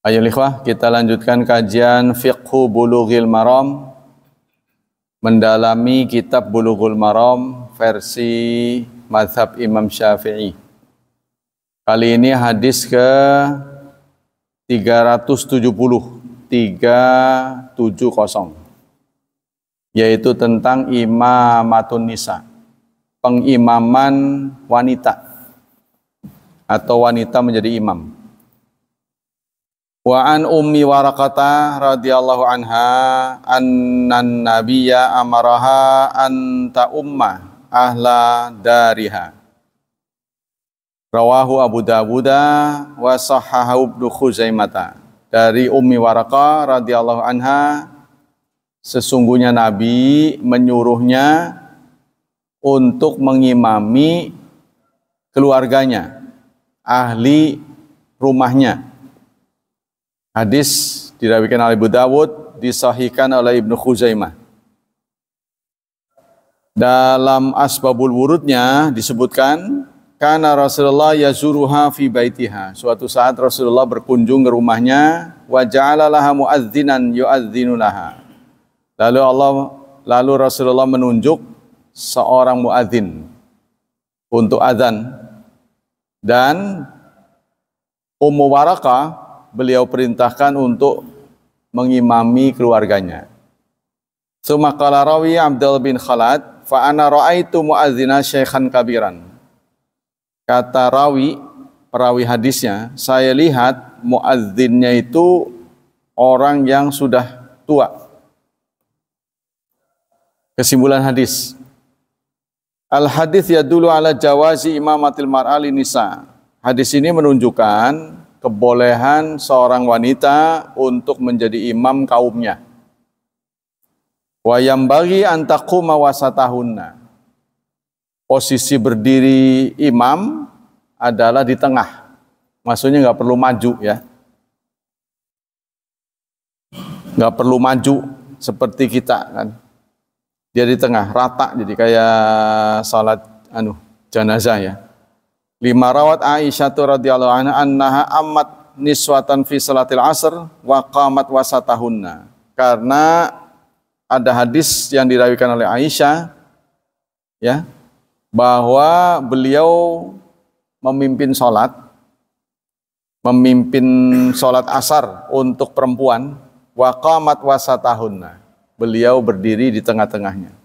Ayo ikhwah, kita lanjutkan kajian Fiqhu Bulughil Maram mendalami kitab Bulughul Maram versi mazhab Imam Syafi'i. Kali ini hadis ke 370 370 yaitu tentang imamatun nisa pengimaman wanita atau wanita menjadi imam. Wa an ummi warakata radhiyallahu anha annan nabiyya amaraha anta umma ahla dariha. Rawahu Abu Dawuda wa sahahu Ibnu Khuzaimata. Dari Ummi Waraka radhiyallahu anha sesungguhnya Nabi menyuruhnya untuk mengimami keluarganya, ahli rumahnya Hadis dirawikan oleh Abu Dawud, disahihkan oleh Ibnu Khuzaimah. Dalam asbabul wurudnya disebutkan karena Rasulullah yazuruha fi baitiha. Suatu saat Rasulullah berkunjung ke rumahnya wa ja'ala laha muadzinan yu'adzinu laha. Lalu Allah lalu Rasulullah menunjuk seorang muadzin untuk azan dan Ummu Warakah beliau perintahkan untuk mengimami keluarganya. Suma qala rawi Abdul bin Khalad fa ana raaitu muazzina syaikhan kabiran. Kata rawi perawi hadisnya, saya lihat muazzinnya itu orang yang sudah tua. Kesimpulan hadis. Al hadis ya dulu ala jawazi imamatil mar'ali nisa. Hadis ini menunjukkan kebolehan seorang wanita untuk menjadi imam kaumnya. Wayam bagi antaku mawasatahunna. Posisi berdiri imam adalah di tengah. Maksudnya nggak perlu maju ya. Nggak perlu maju seperti kita kan. Dia di tengah, rata jadi kayak salat anu jenazah ya Lima rawat Aisyah radhiyallahu anha annaha ammat niswatan fi salatil asr wa qamat wasatahunna. Karena ada hadis yang dirawikan oleh Aisyah ya bahwa beliau memimpin salat memimpin salat asar untuk perempuan wa qamat wasatahunna. Beliau berdiri di tengah-tengahnya.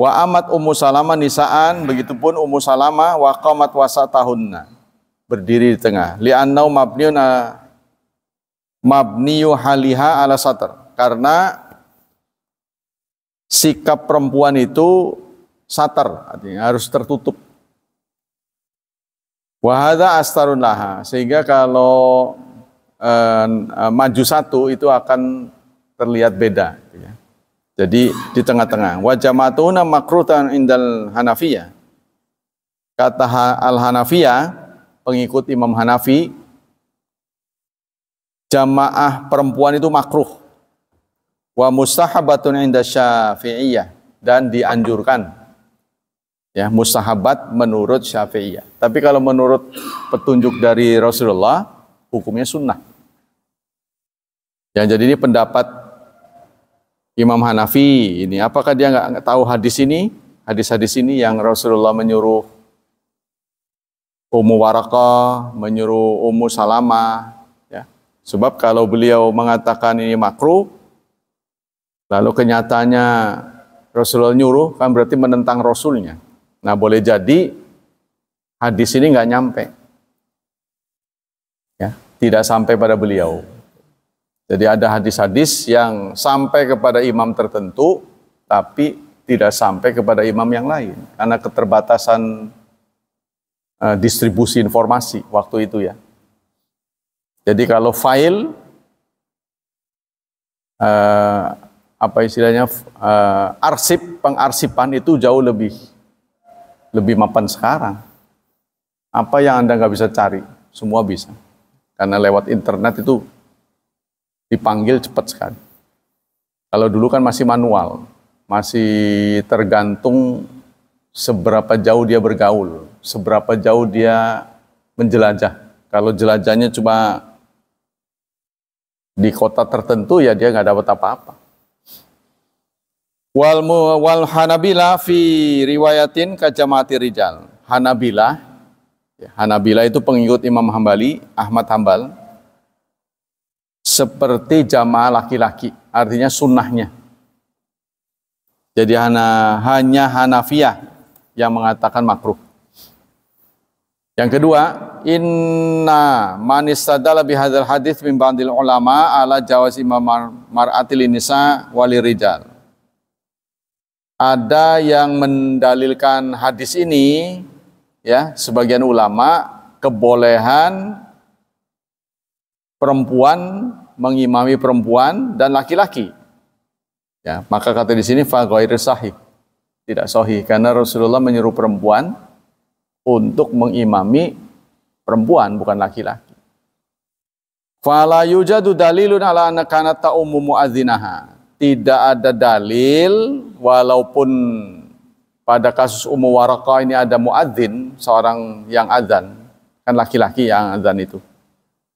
Wa amat Ummu Salamah nisaan, begitupun Ummu Salamah wa qamat wasatahunna. Berdiri di tengah. Li'annau mabniuna mabniu haliha ala satar. Karena sikap perempuan itu satar, artinya harus tertutup. Wahada astarun laha. Sehingga kalau eh, maju satu itu akan terlihat beda. Jadi di tengah-tengah. Wa jama'atuna makrutan indal Hanafiyah. Kata Al-Hanafiyah, pengikut Imam Hanafi, jamaah perempuan itu makruh. Wa mustahabatun inda Syafi'iyah dan dianjurkan. Ya, mustahabat menurut Syafi'iyah. Tapi kalau menurut petunjuk dari Rasulullah, hukumnya sunnah. Ya, jadi ini pendapat Imam Hanafi ini. Apakah dia nggak tahu hadis ini? Hadis-hadis ini yang Rasulullah menyuruh Ummu Waraka, menyuruh Ummu Salama. Ya. Sebab kalau beliau mengatakan ini makruh, lalu kenyataannya Rasulullah nyuruh, kan berarti menentang Rasulnya. Nah boleh jadi hadis ini nggak nyampe. Ya, tidak sampai pada beliau. Jadi ada hadis-hadis yang sampai kepada imam tertentu, tapi tidak sampai kepada imam yang lain. Karena keterbatasan uh, distribusi informasi waktu itu ya. Jadi kalau file, uh, apa istilahnya, uh, arsip, pengarsipan itu jauh lebih lebih mapan sekarang. Apa yang Anda nggak bisa cari, semua bisa. Karena lewat internet itu dipanggil cepat sekali. Kalau dulu kan masih manual, masih tergantung seberapa jauh dia bergaul, seberapa jauh dia menjelajah. Kalau jelajahnya cuma di kota tertentu ya dia nggak dapat apa-apa. Wal wal Hanabila fi riwayatin kajamati rijal. Hanabila ya, Hanabila itu pengikut Imam Hambali, Ahmad Hambal seperti jamaah laki-laki, artinya sunnahnya. Jadi hana, hanya Hanafiyah yang mengatakan makruh. Yang kedua, inna manistadala bihadal hadis mimbandil ulama ala jawaz imam mar'atil nisa wali rijal. Ada yang mendalilkan hadis ini ya sebagian ulama kebolehan perempuan mengimami perempuan dan laki-laki. Ya, maka kata di sini fagoir sahih. Tidak sahih karena Rasulullah menyuruh perempuan untuk mengimami perempuan bukan laki-laki. Fala yujadu dalilun ala anakana ta'ummu mu'adzinaha. Tidak ada dalil walaupun pada kasus Ummu Waraqah ini ada muadzin, seorang yang azan. Kan laki-laki yang azan itu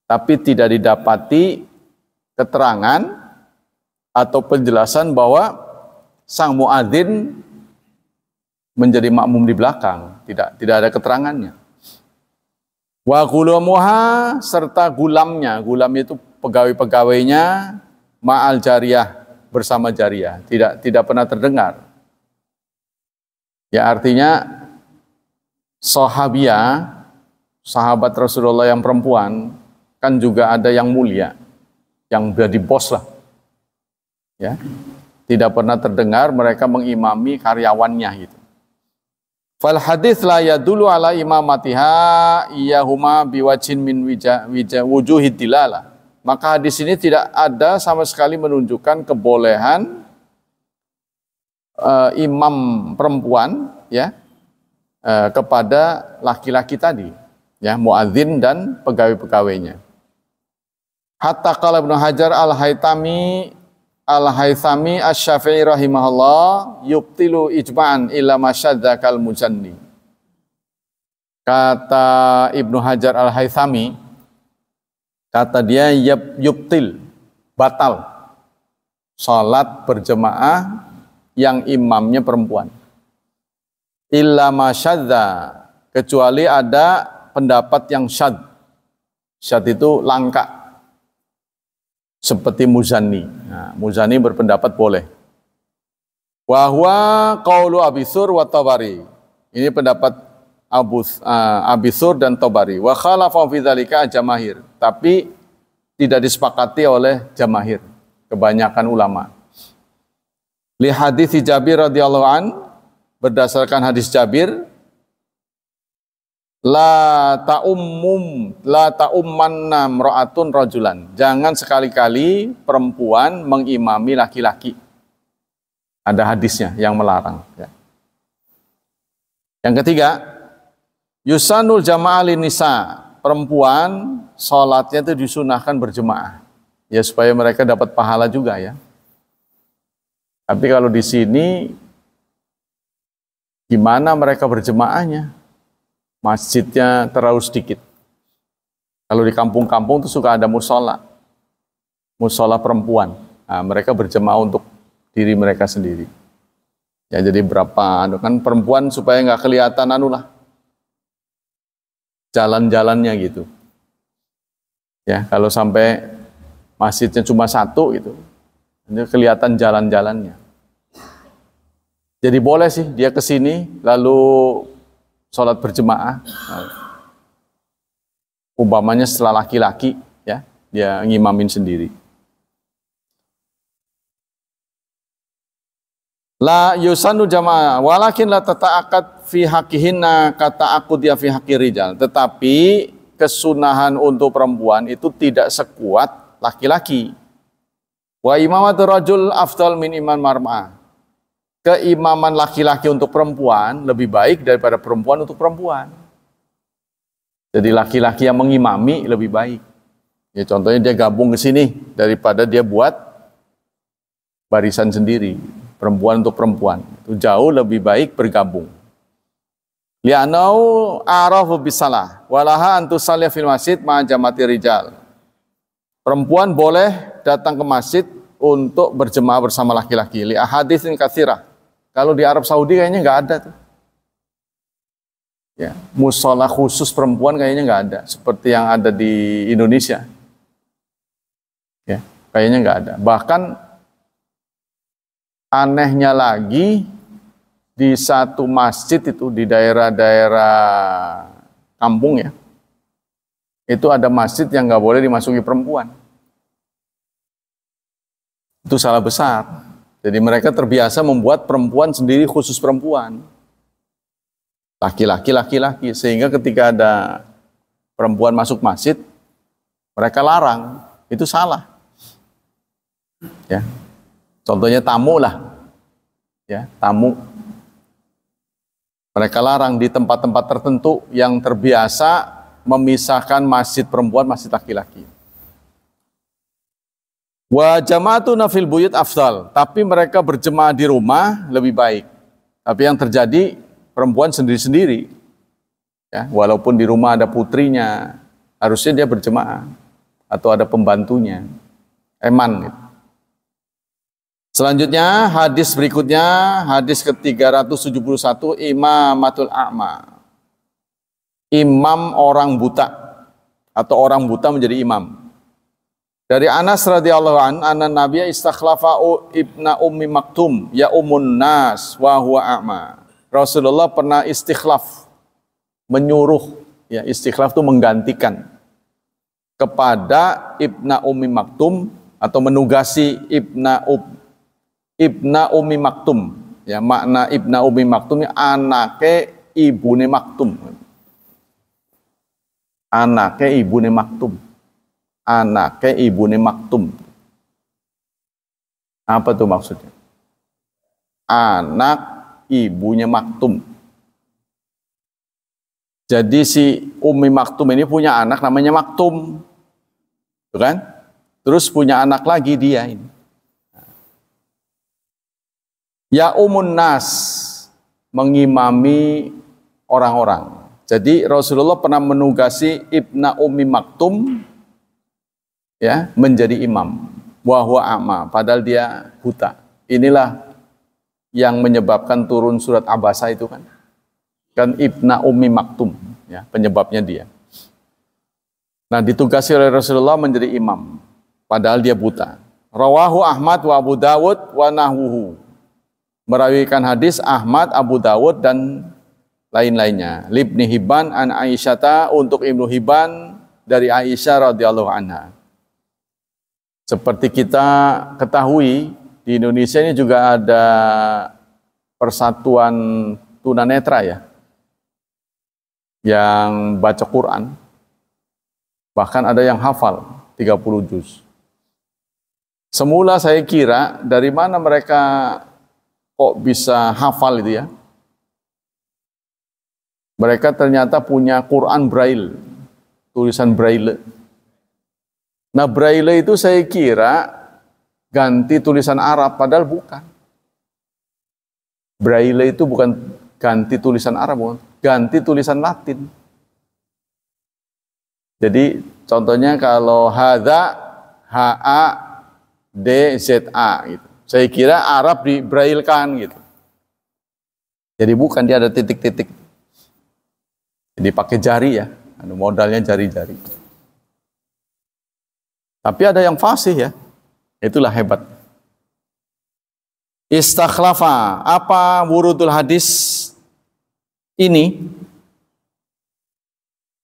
tapi tidak didapati keterangan atau penjelasan bahwa sang muadzin menjadi makmum di belakang, tidak tidak ada keterangannya. Wa gulamuha serta gulamnya, gulam itu pegawai-pegawainya ma'al jariah bersama jariah, tidak tidak pernah terdengar. Ya artinya sahabia sahabat Rasulullah yang perempuan kan juga ada yang mulia, yang jadi bos lah. Ya. Tidak pernah terdengar mereka mengimami karyawannya gitu. Fal hadis la dulu ala imamatiha iyahuma biwajin min wija, wija wujuhid dilala. Maka hadis ini tidak ada sama sekali menunjukkan kebolehan uh, imam perempuan ya uh, kepada laki-laki tadi ya muadzin dan pegawai-pegawainya. Hatta kala Ibnu Hajar Al-Haytami Al-Haythami Asy-Syafi'i rahimahullah yubtilu ijma'an illa kal mujanni. Kata Ibnu Hajar al Haytami, kata dia yubtil batal salat berjemaah yang imamnya perempuan. Illa masyadza kecuali ada pendapat yang syad. Syad itu langka seperti Muzani. Nah, Muzani berpendapat boleh. Wahwa kaulu Abisur wa Tabari. Ini pendapat Abu uh, eh, Abisur dan Tabari. Wa khalafa fi dzalika jamahir. Tapi tidak disepakati oleh jamahir, kebanyakan ulama. Li hadis Jabir radhiyallahu an berdasarkan hadis Jabir La ta'ummum, la ta'ummanna mra'atun rajulan. Jangan sekali-kali perempuan mengimami laki-laki. Ada hadisnya yang melarang. Ya. Yang ketiga, yusanul jama'ah nisa. Perempuan sholatnya itu disunahkan berjemaah. Ya supaya mereka dapat pahala juga ya. Tapi kalau di sini, gimana mereka berjemaahnya? Masjidnya terlalu sedikit. Kalau di kampung-kampung itu suka ada musola, musola perempuan. Nah, mereka berjemaah untuk diri mereka sendiri. Ya jadi berapa anu kan perempuan supaya nggak kelihatan anu lah jalan-jalannya gitu. Ya kalau sampai masjidnya cuma satu gitu, ini kelihatan jalan-jalannya. Jadi boleh sih dia ke sini lalu sholat berjemaah, umpamanya setelah laki-laki, ya, dia ngimamin sendiri. La yusanu jamaah, walakin la tata'akad fi hakihinna kata aku dia fi haki rijal. Tetapi kesunahan untuk perempuan itu tidak sekuat laki-laki. Wa imamatu rajul afdal min iman marma'ah keimaman laki-laki untuk perempuan lebih baik daripada perempuan untuk perempuan. Jadi laki-laki yang mengimami lebih baik. Ya contohnya dia gabung ke sini daripada dia buat barisan sendiri, perempuan untuk perempuan. Itu jauh lebih baik bergabung. Lianau arafu bisalah walaha antusalya fil masjid ma'ajamati rijal. Perempuan boleh datang ke masjid untuk berjemaah bersama laki-laki. Li ahaditsin katsirah kalau di Arab Saudi kayaknya nggak ada tuh. Ya, musola khusus perempuan kayaknya nggak ada, seperti yang ada di Indonesia. Ya, kayaknya nggak ada. Bahkan anehnya lagi di satu masjid itu di daerah-daerah kampung ya, itu ada masjid yang nggak boleh dimasuki perempuan. Itu salah besar. Jadi mereka terbiasa membuat perempuan sendiri khusus perempuan. Laki-laki, laki-laki. Sehingga ketika ada perempuan masuk masjid, mereka larang. Itu salah. Ya. Contohnya tamu lah. Ya, tamu. Mereka larang di tempat-tempat tertentu yang terbiasa memisahkan masjid perempuan, masjid laki-laki. Wa jama'atu nafil buyut afdal, tapi mereka berjemaah di rumah lebih baik. Tapi yang terjadi perempuan sendiri-sendiri. Ya, walaupun di rumah ada putrinya, harusnya dia berjemaah atau ada pembantunya. Eman gitu. Selanjutnya hadis berikutnya hadis ke-371 Imamatul A'ma. Imam orang buta atau orang buta menjadi imam. Dari Anas radhiyallahu an, anna Nabi istakhlafa ibna ummi maktum ya umun nas wa huwa a'ma. Rasulullah pernah istikhlaf menyuruh ya istikhlaf itu menggantikan kepada ibna ummi maktum atau menugasi ibna ub, ibna ummi maktum ya makna ibna ummi maktum ini anake ibune maktum anake ibune maktum anaknya ibune maktum. Apa tuh maksudnya? Anak ibunya maktum. Jadi si Umi Maktum ini punya anak namanya Maktum. Tuh kan? Terus punya anak lagi dia ini. Ya umun nas mengimami orang-orang. Jadi Rasulullah pernah menugasi Ibna Umi Maktum ya menjadi imam wahwa ama padahal dia buta inilah yang menyebabkan turun surat abasa itu kan kan ibna ummi maktum ya penyebabnya dia nah ditugasi oleh Rasulullah menjadi imam padahal dia buta rawahu Ahmad wa Abu Dawud wa nahwuhu merawikan hadis Ahmad Abu Dawud dan lain-lainnya Libni Hibban an Aisyata untuk Ibnu Hibban dari Aisyah radhiyallahu anha seperti kita ketahui, di Indonesia ini juga ada persatuan tunanetra ya, yang baca Quran, bahkan ada yang hafal 30 juz. Semula saya kira dari mana mereka kok bisa hafal itu ya. Mereka ternyata punya Quran Braille, tulisan Braille Nah Braille itu saya kira ganti tulisan Arab, padahal bukan. Braille itu bukan ganti tulisan Arab, bukan. ganti tulisan Latin. Jadi contohnya kalau hada h a d z a gitu. Saya kira Arab di Braille kan gitu. Jadi bukan dia ada titik-titik. Jadi pakai jari ya, anu, modalnya jari-jari. Tapi ada yang fasih ya. Itulah hebat. Istakhlafa. Apa wurudul hadis ini?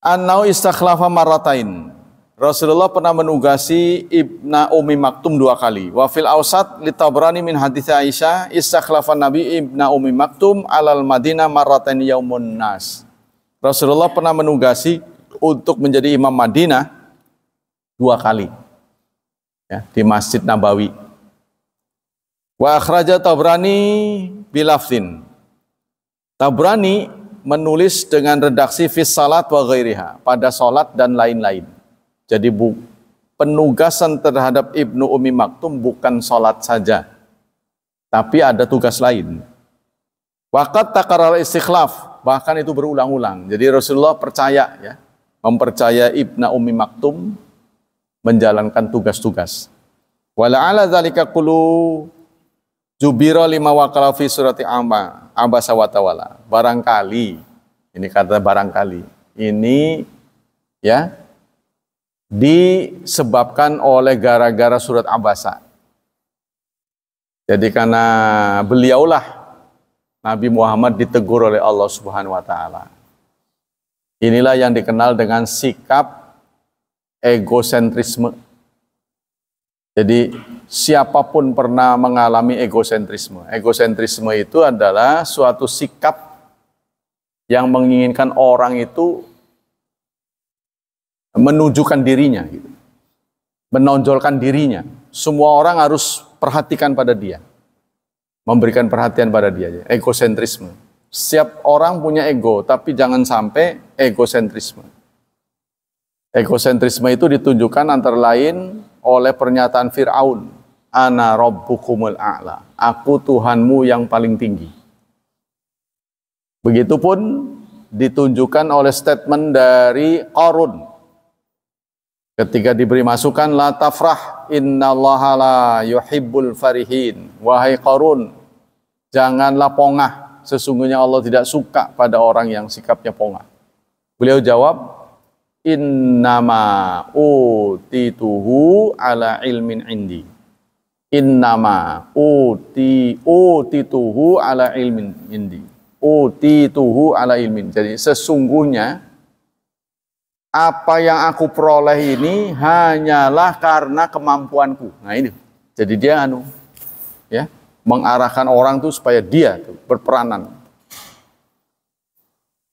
Annau istakhlafa maratain. Rasulullah pernah menugasi Ibna Umi Maktum dua kali. fil Ausat li Tabrani min hadis Aisyah istakhlafa Nabi Ibna Umi Maktum alal Madinah maratain yaumun nas. Rasulullah pernah menugasi untuk menjadi imam Madinah dua kali ya, di Masjid Nabawi. Wa akhraja Tabrani bilafzin. Tabrani menulis dengan redaksi fis salat wa ghairiha, pada salat dan lain-lain. Jadi bu, penugasan terhadap Ibnu Umi Maktum bukan salat saja, tapi ada tugas lain. Wakat takaral istikhlaf, bahkan itu berulang-ulang. Jadi Rasulullah percaya ya, mempercaya Ibnu Umi Maktum menjalankan tugas-tugas. Wala ala zalika qulu jubira lima wakala fi surati amma abasa watawala. Barangkali ini kata barangkali ini ya disebabkan oleh gara-gara surat Abasa. Jadi karena beliaulah Nabi Muhammad ditegur oleh Allah Subhanahu wa taala. Inilah yang dikenal dengan sikap egosentrisme. Jadi siapapun pernah mengalami egosentrisme. Egosentrisme itu adalah suatu sikap yang menginginkan orang itu menunjukkan dirinya, gitu. menonjolkan dirinya. Semua orang harus perhatikan pada dia, memberikan perhatian pada dia. Egosentrisme. Setiap orang punya ego, tapi jangan sampai egosentrisme. Egosentrisme itu ditunjukkan antara lain oleh pernyataan Fir'aun. Ana rabbukumul a'la. Aku Tuhanmu yang paling tinggi. Begitupun ditunjukkan oleh statement dari Qarun. Ketika diberi masukan, La tafrah innallaha la yuhibbul farihin. Wahai Qarun, janganlah pongah. Sesungguhnya Allah tidak suka pada orang yang sikapnya pongah. Beliau jawab, innama utituhu ala ilmin indi innama uti utituhu ala ilmin indi utituhu ala ilmin jadi sesungguhnya apa yang aku peroleh ini hanyalah karena kemampuanku nah ini jadi dia anu ya mengarahkan orang tuh supaya dia tuh berperanan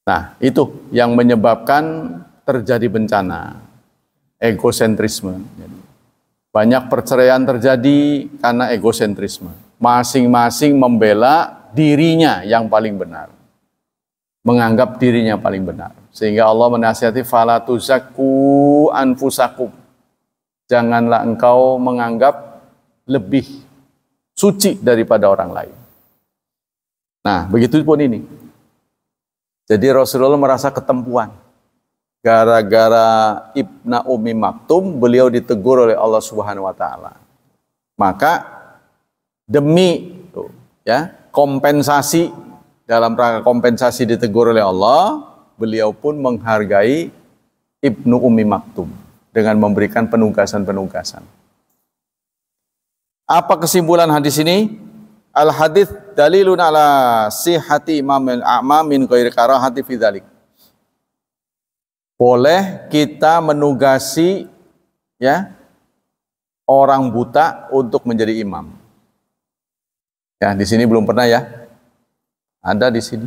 nah itu yang menyebabkan terjadi bencana, egosentrisme. Banyak perceraian terjadi karena egosentrisme. Masing-masing membela dirinya yang paling benar. Menganggap dirinya paling benar. Sehingga Allah menasihati, Fala tuzakku anfusakum. Janganlah engkau menganggap lebih suci daripada orang lain. Nah, begitu pun ini. Jadi Rasulullah merasa ketempuan gara-gara ibnu Umi Maktum beliau ditegur oleh Allah Subhanahu wa taala. Maka demi tuh, ya, kompensasi dalam rangka kompensasi ditegur oleh Allah, beliau pun menghargai Ibnu Umi Maktum dengan memberikan penugasan-penugasan. Apa kesimpulan hadis ini? Al hadis dalilun ala sihati imamil a'ma min ghairi karahati fi dzalik boleh kita menugasi ya orang buta untuk menjadi imam. Ya, di sini belum pernah ya. Ada di sini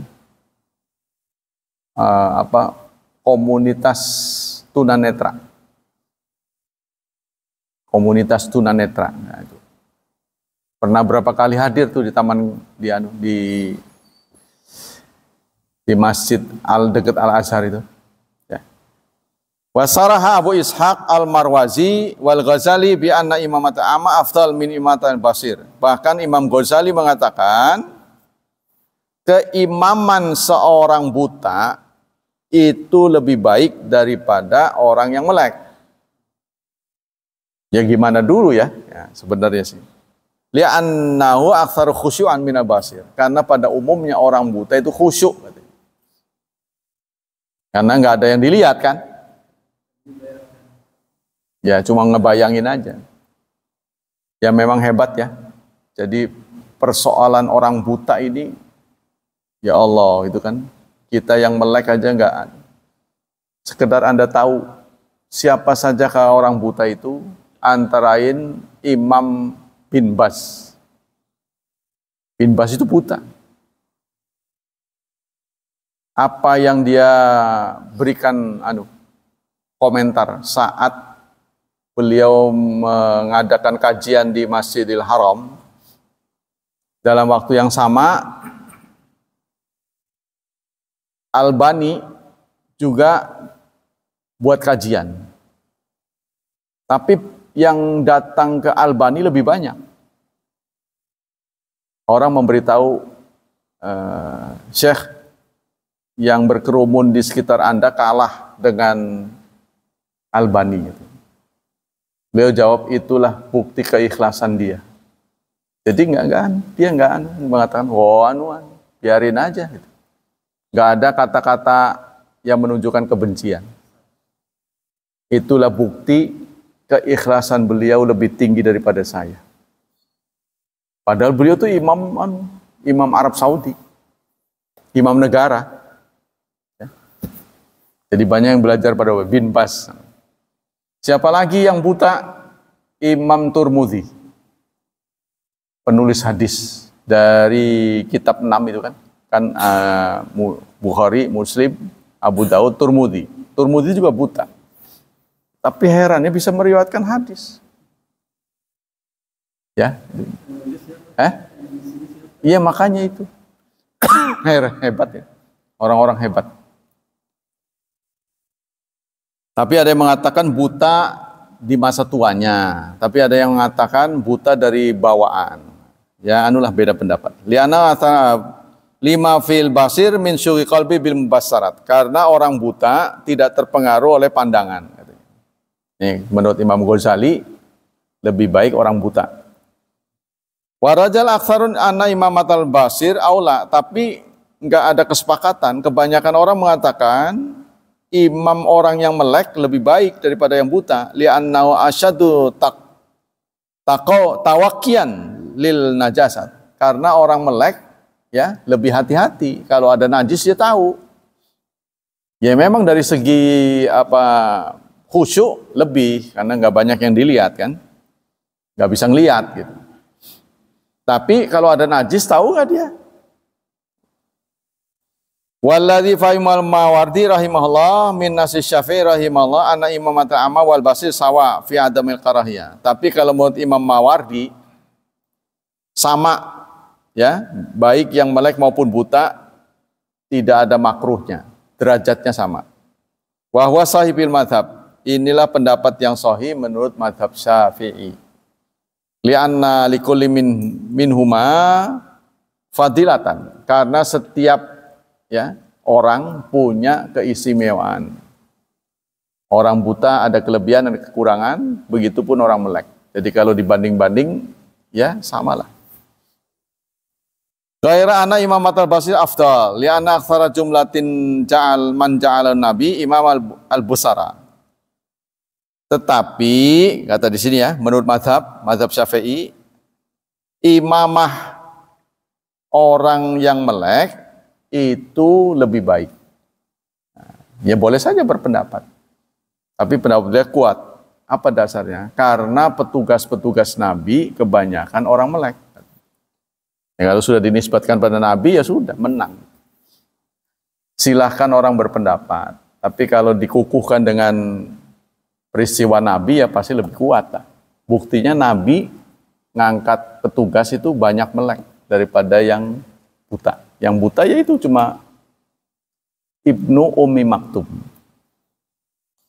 uh, apa komunitas tunanetra. Komunitas tunanetra. Nah, itu. Pernah berapa kali hadir tuh di taman di anu, di di Masjid Al dekat Al Azhar itu. Wasaraha Abu Ishaq Al-Marwazi wal Ghazali bi anna imamat Amma afdal min al basir. Bahkan Imam Ghazali mengatakan keimaman seorang buta itu lebih baik daripada orang yang melek. Ya gimana dulu ya, ya sebenarnya sih. Li'annahu aksar khusyu'an min al basir. Karena pada umumnya orang buta itu khusyuk. Karena nggak ada yang dilihat kan. Ya cuma ngebayangin aja. Ya memang hebat ya. Jadi persoalan orang buta ini, ya Allah itu kan kita yang melek aja nggak. Sekedar anda tahu siapa saja orang buta itu, antarain Imam bin Bas. Bin Bas itu buta. Apa yang dia berikan anu komentar saat beliau mengadakan kajian di Masjidil Haram dalam waktu yang sama Albani juga buat kajian tapi yang datang ke Albani lebih banyak orang memberitahu uh, eh, Syekh yang berkerumun di sekitar Anda kalah dengan Albani gitu. Beliau jawab itulah bukti keikhlasan dia. Jadi nggak nggak dia nggak mengatakan oh anu, anu biarin aja gitu. Nggak ada kata-kata yang menunjukkan kebencian. Itulah bukti keikhlasan beliau lebih tinggi daripada saya. Padahal beliau tuh imam anu, imam Arab Saudi, imam negara. Ya. Jadi banyak yang belajar pada bin Bas. Siapa lagi yang buta? Imam Turmudi. Penulis hadis dari kitab 6 itu kan. Kan uh, Bukhari, Muslim, Abu Daud, Turmudi. Turmudi juga buta. Tapi herannya bisa meriwayatkan hadis. Ya. Eh? Iya makanya itu. hebat ya. Orang-orang hebat. Tapi ada yang mengatakan buta di masa tuanya, tapi ada yang mengatakan buta dari bawaan. Ya, anulah beda pendapat. Liana lima fil basir min syuri qalbi bil basarat Karena orang buta tidak terpengaruh oleh pandangan. Ini menurut Imam Ghazali lebih baik orang buta. Warajal aksarun anna imam al basir aula, tapi enggak ada kesepakatan. Kebanyakan orang mengatakan imam orang yang melek lebih baik daripada yang buta li'annahu asyadu tak tako tawakian lil najasat karena orang melek ya lebih hati-hati kalau ada najis dia tahu ya memang dari segi apa khusyuk lebih karena nggak banyak yang dilihat kan nggak bisa ngelihat gitu tapi kalau ada najis tahu nggak dia Walladhi faimal mawardi rahimahullah min nasis syafi'i rahimahullah anna mata amma wal basir sawa fi adamil karahiyah. Tapi kalau menurut Imam Mawardi sama ya, baik yang melek maupun buta tidak ada makruhnya, derajatnya sama. Wahwa sahibil madhab, inilah pendapat yang sahih menurut madhab syafi'i. Lianna likulli min, minhuma fadilatan. Karena setiap ya orang punya keistimewaan. Orang buta ada kelebihan dan kekurangan, begitupun orang melek. Jadi kalau dibanding-banding, ya samalah. Gairah anak Imam Al Basir afdal, anak aksara jumlatin ja'al man ja'al nabi Imam al Busara. Tetapi kata di sini ya, menurut madhab, madhab syafi'i, imamah orang yang melek itu lebih baik. Nah, ya boleh saja berpendapat. Tapi pendapatnya kuat. Apa dasarnya? Karena petugas-petugas Nabi kebanyakan orang melek. Ya, kalau sudah dinisbatkan pada Nabi ya sudah menang. Silahkan orang berpendapat. Tapi kalau dikukuhkan dengan peristiwa Nabi ya pasti lebih kuat lah. Buktinya Nabi ngangkat petugas itu banyak melek daripada yang buta. Yang buta ya itu cuma Ibnu Ummi Maktum.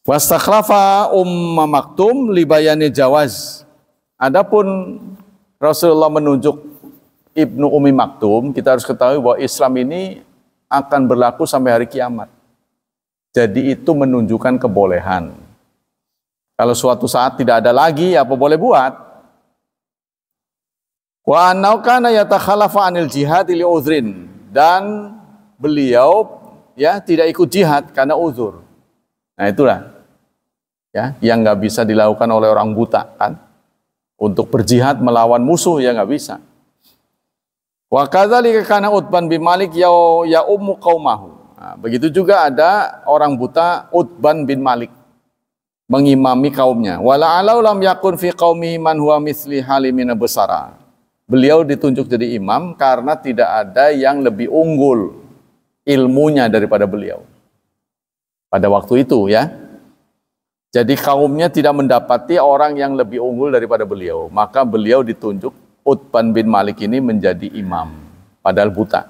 Wastakhlafa Umma Maktum libayani jawaz. Adapun Rasulullah menunjuk Ibnu Ummi Maktum, kita harus ketahui bahwa Islam ini akan berlaku sampai hari kiamat. Jadi itu menunjukkan kebolehan. Kalau suatu saat tidak ada lagi, ya apa boleh buat? Wa annau kana anil jihad li dan beliau ya tidak ikut jihad karena uzur. Nah itulah ya yang nggak bisa dilakukan oleh orang buta kan untuk berjihad melawan musuh ya nggak bisa. Wa kadzalika kana Utban bin Malik ya ya ummu qaumahu. Nah, begitu juga ada orang buta Utban bin Malik mengimami kaumnya. Wala alau lam yakun fi qaumi man huwa misli halimina besara. Beliau ditunjuk jadi imam karena tidak ada yang lebih unggul ilmunya daripada beliau. Pada waktu itu ya. Jadi kaumnya tidak mendapati orang yang lebih unggul daripada beliau. Maka beliau ditunjuk Utban bin Malik ini menjadi imam. Padahal buta.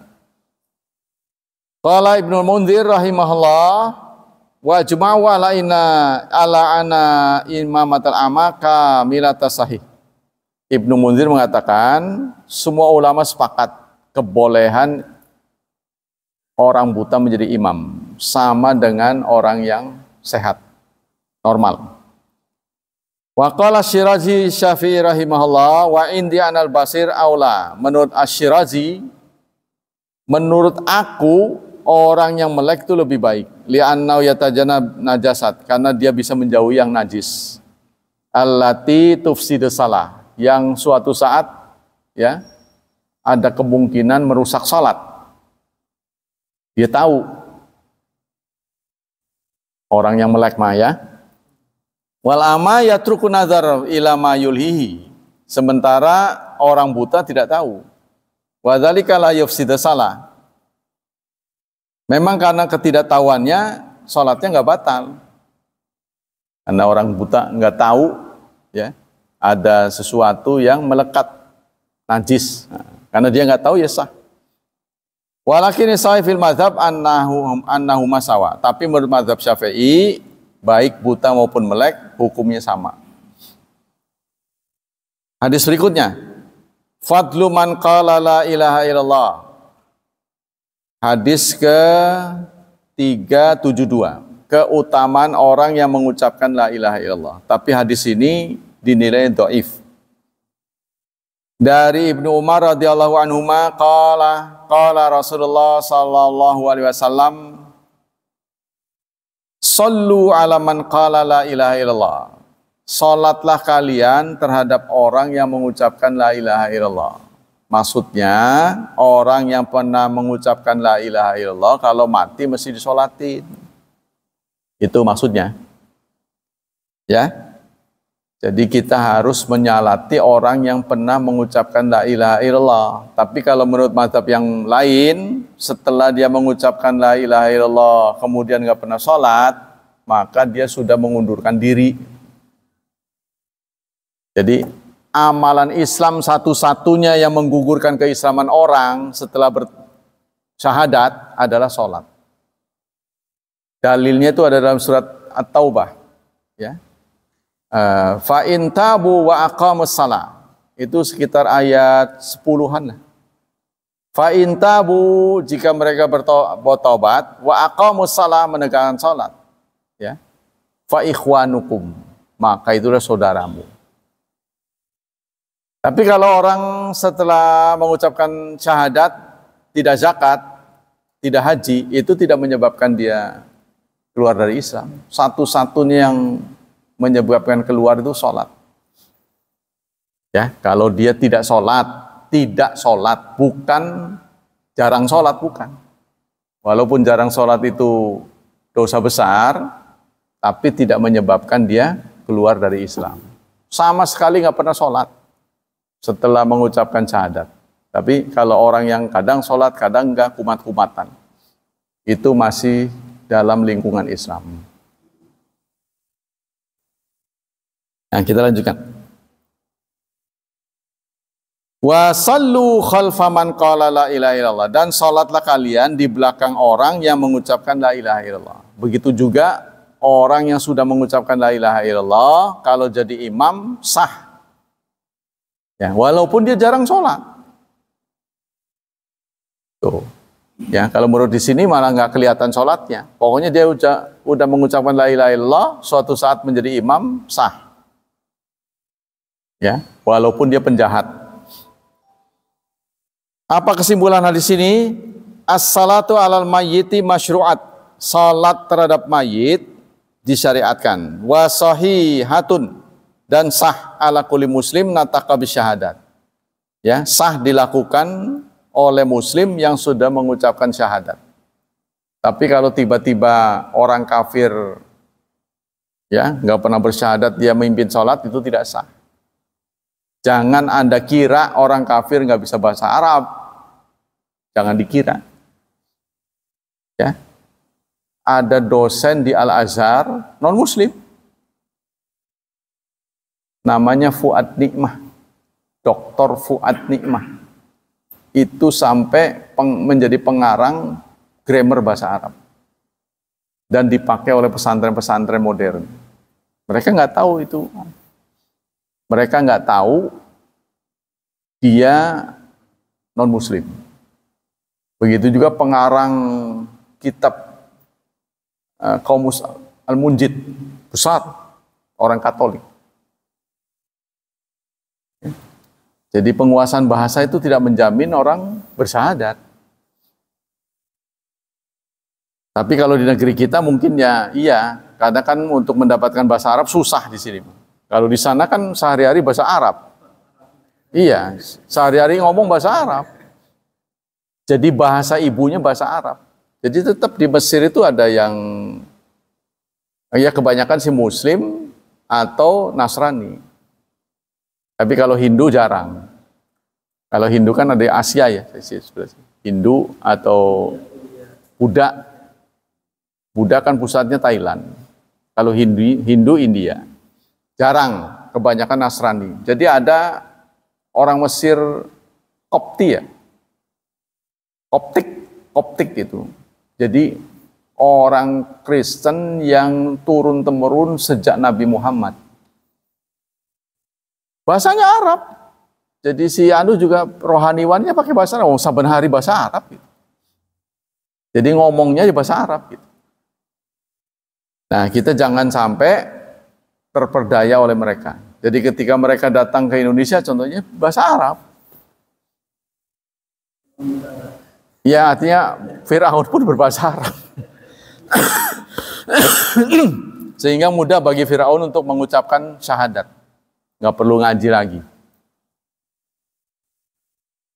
Qala Ibnu Munzir rahimahullah wa juma'u ala ala ana imamatul amaka milata sahih. Ibnu Munzir mengatakan semua ulama sepakat kebolehan orang buta menjadi imam sama dengan orang yang sehat normal. Wa qala Syirazi Syafi'i rahimahullah wa indi anal basir aula. Menurut Asyirazi menurut aku orang yang melek itu lebih baik. Li'annau yatajana najasat karena dia bisa menjauhi yang najis. Allati tufsidu salah yang suatu saat ya ada kemungkinan merusak salat. Dia tahu orang yang melek maya. Wal ama yatruku nazar ila ma Sementara orang buta tidak tahu. Wa dzalika la yufsidu salah. Memang karena ketidaktahuannya salatnya nggak batal. Karena orang buta nggak tahu ya ada sesuatu yang melekat najis. Nah, karena dia nggak tahu ya sah. Walakin fil madhab annahu annahu masawa. Tapi menurut madhab syafi'i, baik buta maupun melek, hukumnya sama. Hadis berikutnya. Fadlu man qala la ilaha illallah. Hadis ke 372. Keutamaan orang yang mengucapkan la ilaha illallah. Tapi hadis ini dinilai dhaif. Dari Ibnu Umar radhiyallahu anhu qala qala Rasulullah sallallahu alaihi wasallam Sallu ala man qala la ilaha illallah. Salatlah kalian terhadap orang yang mengucapkan la ilaha illallah. Maksudnya orang yang pernah mengucapkan la ilaha illallah kalau mati mesti disolatin. Itu maksudnya. Ya, jadi kita harus menyalati orang yang pernah mengucapkan la ilaha illallah. Tapi kalau menurut mazhab yang lain, setelah dia mengucapkan la ilaha illallah, kemudian nggak pernah sholat, maka dia sudah mengundurkan diri. Jadi amalan Islam satu-satunya yang menggugurkan keislaman orang setelah bersyahadat adalah sholat. Dalilnya itu ada dalam surat At-Taubah Eh, fa in tabu wa aqamus salat. Itu sekitar ayat sepuluhan lah. Fa in tabu jika mereka bertobat wa aqamus salat menegakkan salat. Ya. Fa ikhwanukum maka itulah saudaramu. Tapi kalau orang setelah mengucapkan syahadat tidak zakat, tidak haji, itu tidak menyebabkan dia keluar dari Islam. Satu-satunya yang menyebabkan keluar itu sholat. Ya, kalau dia tidak sholat, tidak sholat, bukan jarang sholat, bukan. Walaupun jarang sholat itu dosa besar, tapi tidak menyebabkan dia keluar dari Islam. Sama sekali nggak pernah sholat setelah mengucapkan syahadat. Tapi kalau orang yang kadang sholat, kadang nggak kumat-kumatan, itu masih dalam lingkungan Islam. Nah, kita lanjutkan. Wa sallu khalfa man qala la ilaha illallah dan salatlah kalian di belakang orang yang mengucapkan la ilaha illallah. Begitu juga orang yang sudah mengucapkan la ilaha illallah kalau jadi imam sah. Ya, walaupun dia jarang sholat. Tuh. Ya, kalau menurut di sini malah nggak kelihatan sholatnya. Pokoknya dia udah, udah mengucapkan la ilaha illallah, suatu saat menjadi imam sah. Ya, walaupun dia penjahat. Apa kesimpulan hadis ini? As-salatu alal mayyiti masyru'at. Salat terhadap mayit disyariatkan. Wa sahihatun dan sah ala kulli muslim nataqa syahadat. Ya, sah dilakukan oleh muslim yang sudah mengucapkan syahadat. Tapi kalau tiba-tiba orang kafir ya nggak pernah bersyahadat dia memimpin sholat itu tidak sah. Jangan Anda kira orang kafir nggak bisa bahasa Arab. Jangan dikira. Ya. Ada dosen di Al-Azhar, non-muslim. Namanya Fuad Nikmah. Doktor Fuad Nikmah. Itu sampai peng, menjadi pengarang grammar bahasa Arab. Dan dipakai oleh pesantren-pesantren modern. Mereka nggak tahu itu mereka nggak tahu dia non-muslim. Begitu juga pengarang kitab uh, Al-Munjid, besar orang Katolik. Jadi penguasaan bahasa itu tidak menjamin orang bersahadat. Tapi kalau di negeri kita mungkin ya iya, karena kan untuk mendapatkan bahasa Arab susah di sini. Kalau di sana kan sehari-hari bahasa Arab. Iya, sehari-hari ngomong bahasa Arab. Jadi bahasa ibunya bahasa Arab. Jadi tetap di Mesir itu ada yang ya kebanyakan si Muslim atau Nasrani. Tapi kalau Hindu jarang. Kalau Hindu kan ada Asia ya, Hindu atau Buddha. Buddha kan pusatnya Thailand. Kalau Hindu, Hindu India. Jarang kebanyakan Nasrani. Jadi ada orang Mesir Kopti ya. Koptik, Koptik gitu Jadi orang Kristen yang turun temurun sejak Nabi Muhammad. Bahasanya Arab. Jadi si Anu juga rohaniwannya pakai bahasa Arab. Oh, saben hari bahasa Arab. Gitu. Jadi ngomongnya bahasa Arab. Gitu. Nah kita jangan sampai terperdaya oleh mereka. Jadi ketika mereka datang ke Indonesia contohnya bahasa Arab. Ya artinya Fir'aun pun berbahasa Arab. Sehingga mudah bagi Fir'aun untuk mengucapkan syahadat. Nggak perlu ngaji lagi.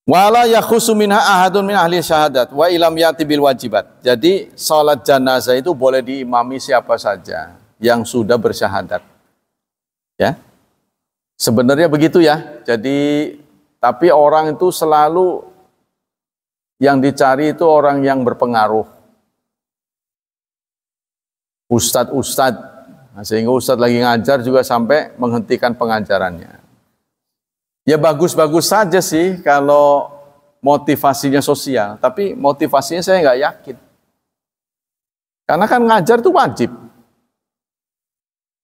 Wala yakhusu minha ahadun min ahli syahadat wa ilam yati bil wajibat. Jadi salat jenazah itu boleh diimami siapa saja yang sudah bersyahadat. Ya. Sebenarnya begitu ya. Jadi tapi orang itu selalu yang dicari itu orang yang berpengaruh. Ustadz-ustadz Nah, sehingga Ustadz lagi ngajar juga sampai menghentikan pengajarannya. Ya bagus-bagus saja sih kalau motivasinya sosial, tapi motivasinya saya nggak yakin. Karena kan ngajar itu wajib.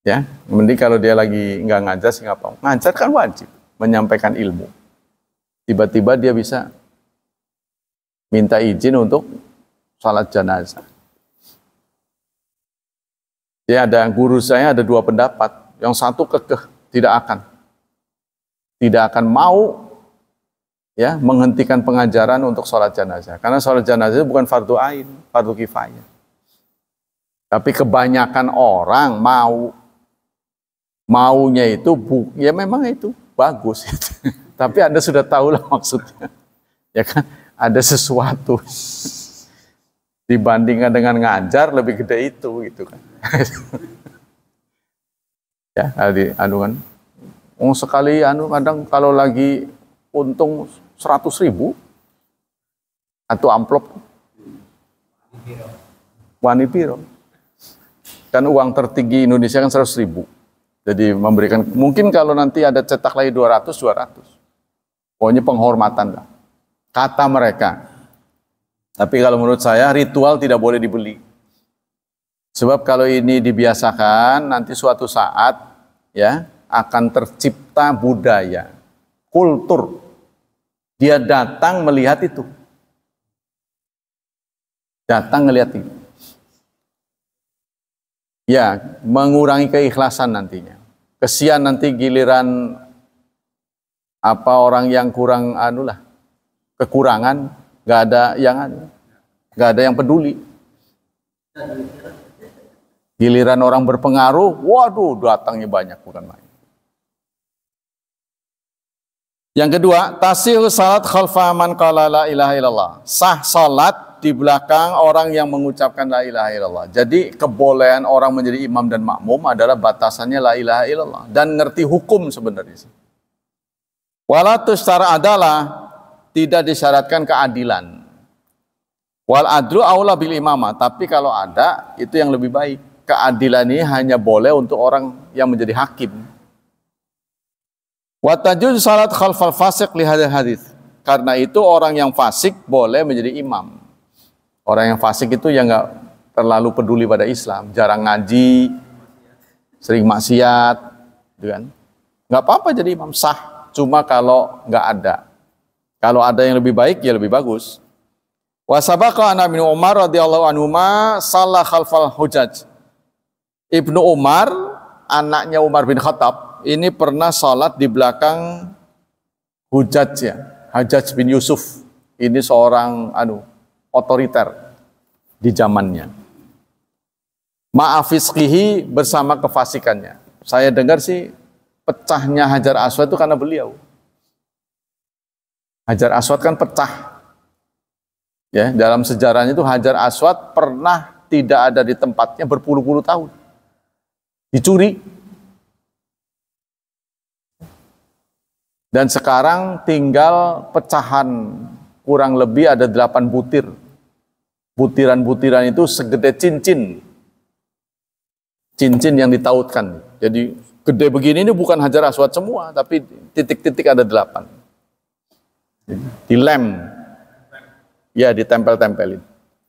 Ya, mending kalau dia lagi nggak ngajar sih apa? Ngajar kan wajib, menyampaikan ilmu. Tiba-tiba dia bisa minta izin untuk salat jenazah. Ya ada guru saya ada dua pendapat. Yang satu kekeh tidak akan, tidak akan mau ya menghentikan pengajaran untuk sholat jenazah. Karena sholat jenazah bukan fardu ain, fardu kifayah. Tapi kebanyakan orang mau maunya itu bu, ya memang itu bagus gitu. Tapi Anda sudah tahu lah maksudnya. Ya kan? Ada sesuatu dibandingkan dengan ngajar lebih gede itu gitu kan. ya, tadi anu kan. Oh, sekali anu kadang kalau lagi untung 100 ribu atau amplop wanipiro dan uang tertinggi Indonesia kan 100 ribu jadi memberikan, mungkin kalau nanti ada cetak lagi 200, 200. Pokoknya penghormatan lah. Kata mereka. Tapi kalau menurut saya ritual tidak boleh dibeli. Sebab kalau ini dibiasakan nanti suatu saat ya akan tercipta budaya, kultur. Dia datang melihat itu. Datang melihat itu. Ya, mengurangi keikhlasan nantinya. Kesian nanti giliran apa orang yang kurang anulah kekurangan, nggak ada yang anu, nggak ada yang peduli. Giliran orang berpengaruh, waduh datangnya banyak bukan main. Yang kedua, tasih salat khalfa man qala la ilaha illallah. Sah salat di belakang orang yang mengucapkan la ilaha illallah. Jadi kebolehan orang menjadi imam dan makmum adalah batasannya la ilaha illallah dan ngerti hukum sebenarnya. itu secara adalah tidak disyaratkan keadilan. Wal adru aula bil imama, tapi kalau ada itu yang lebih baik. Keadilan ini hanya boleh untuk orang yang menjadi hakim. Watajud salat khalfal fasik lihat hadis. Karena itu orang yang fasik boleh menjadi imam. Orang yang fasik itu yang nggak terlalu peduli pada Islam, jarang ngaji, sering maksiat, gitu kan? Nggak apa-apa jadi imam sah, cuma kalau nggak ada. Kalau ada yang lebih baik ya lebih bagus. Wa sabaqa ana Umar radhiyallahu anhu ma salah khalfal hujaj. Ibnu Umar, anaknya Umar bin Khattab, ini pernah salat di belakang Hujaj ya, Hajaj bin Yusuf. Ini seorang anu otoriter di zamannya. Ma'afisqihi bersama kefasikannya. Saya dengar sih pecahnya Hajar Aswad itu karena beliau. Hajar Aswad kan pecah. Ya, dalam sejarahnya itu Hajar Aswad pernah tidak ada di tempatnya berpuluh-puluh tahun. Dicuri. Dan sekarang tinggal pecahan kurang lebih ada delapan butir butiran-butiran itu segede cincin. Cincin yang ditautkan. Jadi gede begini ini bukan hajar aswad semua, tapi titik-titik ada delapan. Dilem. Ya, ditempel-tempelin.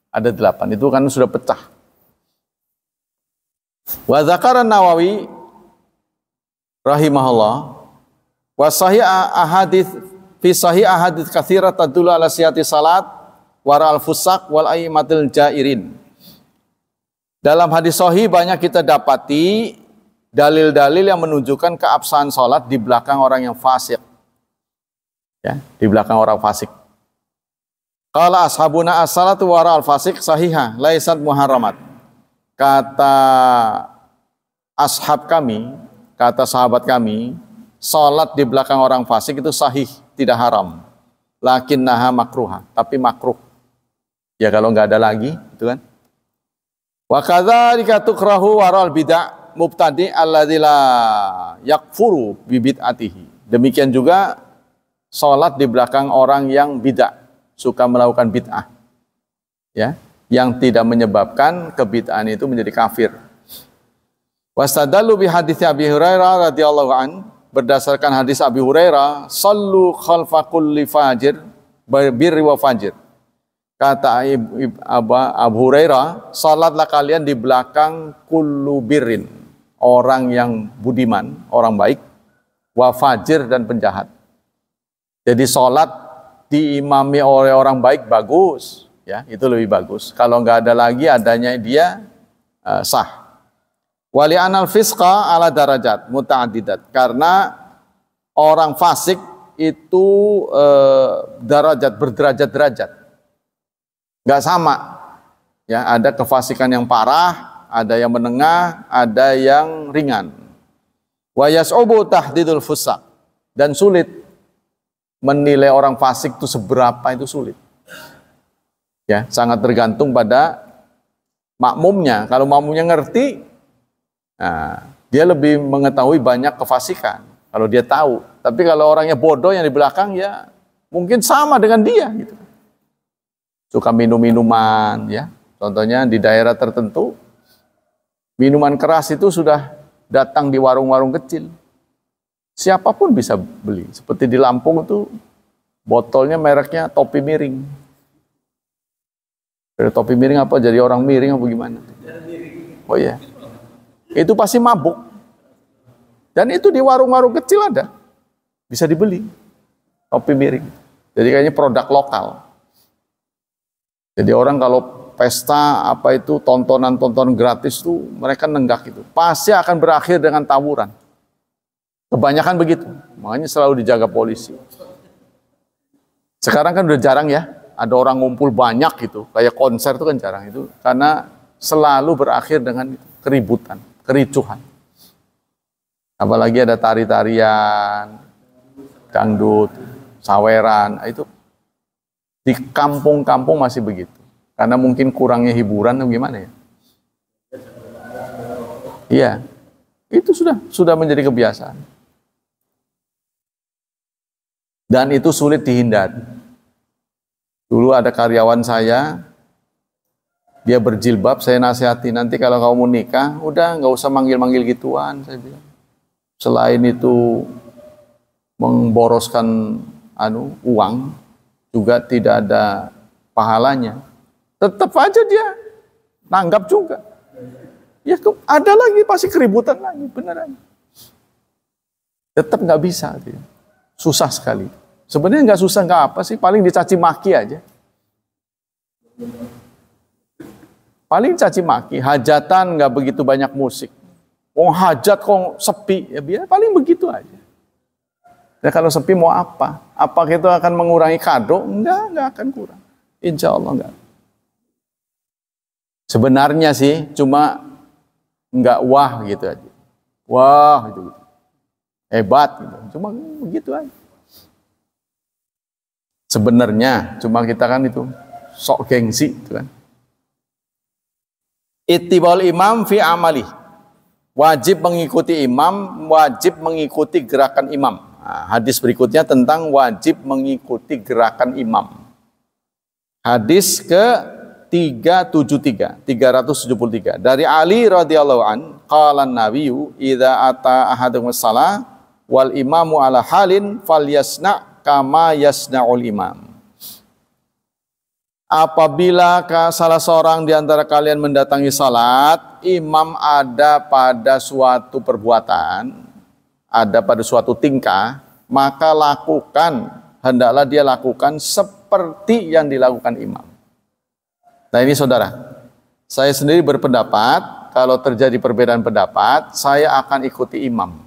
Ada delapan. Itu kan sudah pecah. Wa zakaran Nawawi rahimahullah wa sahih ahadith fi sahih ahadith kathira tadullu ala sihati salat Wara al fusak wal aimatil jairin. Dalam hadis sohi banyak kita dapati dalil-dalil yang menunjukkan keabsahan solat di belakang orang yang fasik. Ya, di belakang orang fasik. Kalau ashabuna as wara al-fasik sahihah, laisat muharramat. Kata ashab kami, kata sahabat kami, solat di belakang orang fasik itu sahih, tidak haram. Lakin naha makruha, tapi makruh. Ya kalau nggak ada lagi, itu kan. Wa kadzalika tukrahu waral bid'ah mubtadi alladzi la yakfuru bibit atihi. Demikian juga salat di belakang orang yang bid'ah, suka melakukan bid'ah. Ya, yang tidak menyebabkan kebid'ahan itu menjadi kafir. Wastadallu bi hadis Abi Hurairah radhiyallahu an berdasarkan hadis Abi Hurairah, "Sallu khalfa kulli fajir, birri wa fajir." Kata Abu Hurairah, salatlah kalian di belakang kulubirin, orang yang budiman, orang baik, wa fajir dan penjahat. Jadi salat diimami oleh orang baik bagus, ya itu lebih bagus. Kalau nggak ada lagi adanya dia uh, sah. Wali anal fisqa ala darajat muta'adidat Karena orang fasik itu uh, darajat berderajat-derajat Nggak sama. Ya, ada kefasikan yang parah, ada yang menengah, ada yang ringan. Wa yas'ubu tahdidul fusak. Dan sulit menilai orang fasik itu seberapa itu sulit. Ya, sangat tergantung pada makmumnya. Kalau makmumnya ngerti, nah, dia lebih mengetahui banyak kefasikan. Kalau dia tahu, tapi kalau orangnya bodoh yang di belakang ya mungkin sama dengan dia gitu suka minum minuman ya. Contohnya di daerah tertentu minuman keras itu sudah datang di warung-warung kecil. Siapapun bisa beli. Seperti di Lampung itu botolnya mereknya topi miring. Dari topi miring apa jadi orang miring apa gimana? Oh iya. Itu pasti mabuk. Dan itu di warung-warung kecil ada. Bisa dibeli. Topi miring. Jadi kayaknya produk lokal. Jadi orang kalau pesta apa itu tontonan tontonan gratis tuh mereka nenggak itu. Pasti akan berakhir dengan tawuran. Kebanyakan begitu. Makanya selalu dijaga polisi. Sekarang kan udah jarang ya, ada orang ngumpul banyak gitu, kayak konser itu kan jarang itu karena selalu berakhir dengan keributan, kericuhan. Apalagi ada tari-tarian, dangdut, saweran, itu di kampung-kampung masih begitu. Karena mungkin kurangnya hiburan atau gimana ya. Iya. Itu sudah sudah menjadi kebiasaan. Dan itu sulit dihindari. Dulu ada karyawan saya, dia berjilbab, saya nasihati, nanti kalau kamu mau nikah, udah nggak usah manggil-manggil gituan, saya bilang. Selain itu memboroskan anu uang, juga tidak ada pahalanya. Tetap aja dia nanggap juga. Ya ada lagi pasti keributan lagi beneran. Tetap nggak bisa dia. Susah sekali. Sebenarnya nggak susah nggak apa sih, paling dicaci maki aja. Paling caci maki, hajatan nggak begitu banyak musik. Oh hajat kok sepi, ya biar paling begitu aja. Ya kalau sepi mau apa? Apa itu akan mengurangi kado? Enggak, enggak akan kurang. Insya Allah enggak. Sebenarnya sih cuma enggak wah gitu aja. Wah gitu. Hebat gitu. Cuma begitu aja. Sebenarnya cuma kita kan itu sok gengsi itu kan. Ittibal imam fi amali. Wajib mengikuti imam, wajib mengikuti gerakan imam Nah, hadis berikutnya tentang wajib mengikuti gerakan imam. Hadis ke 373, 373. Dari Ali radhiyallahu an, qala nabiyyu idza ata ahadukum salah wal imamu ala halin falyasna kama yasnaul imam. Apabila salah seorang di antara kalian mendatangi salat, imam ada pada suatu perbuatan, ada pada suatu tingkah, maka lakukan, hendaklah dia lakukan seperti yang dilakukan imam. Nah ini saudara, saya sendiri berpendapat, kalau terjadi perbedaan pendapat, saya akan ikuti imam.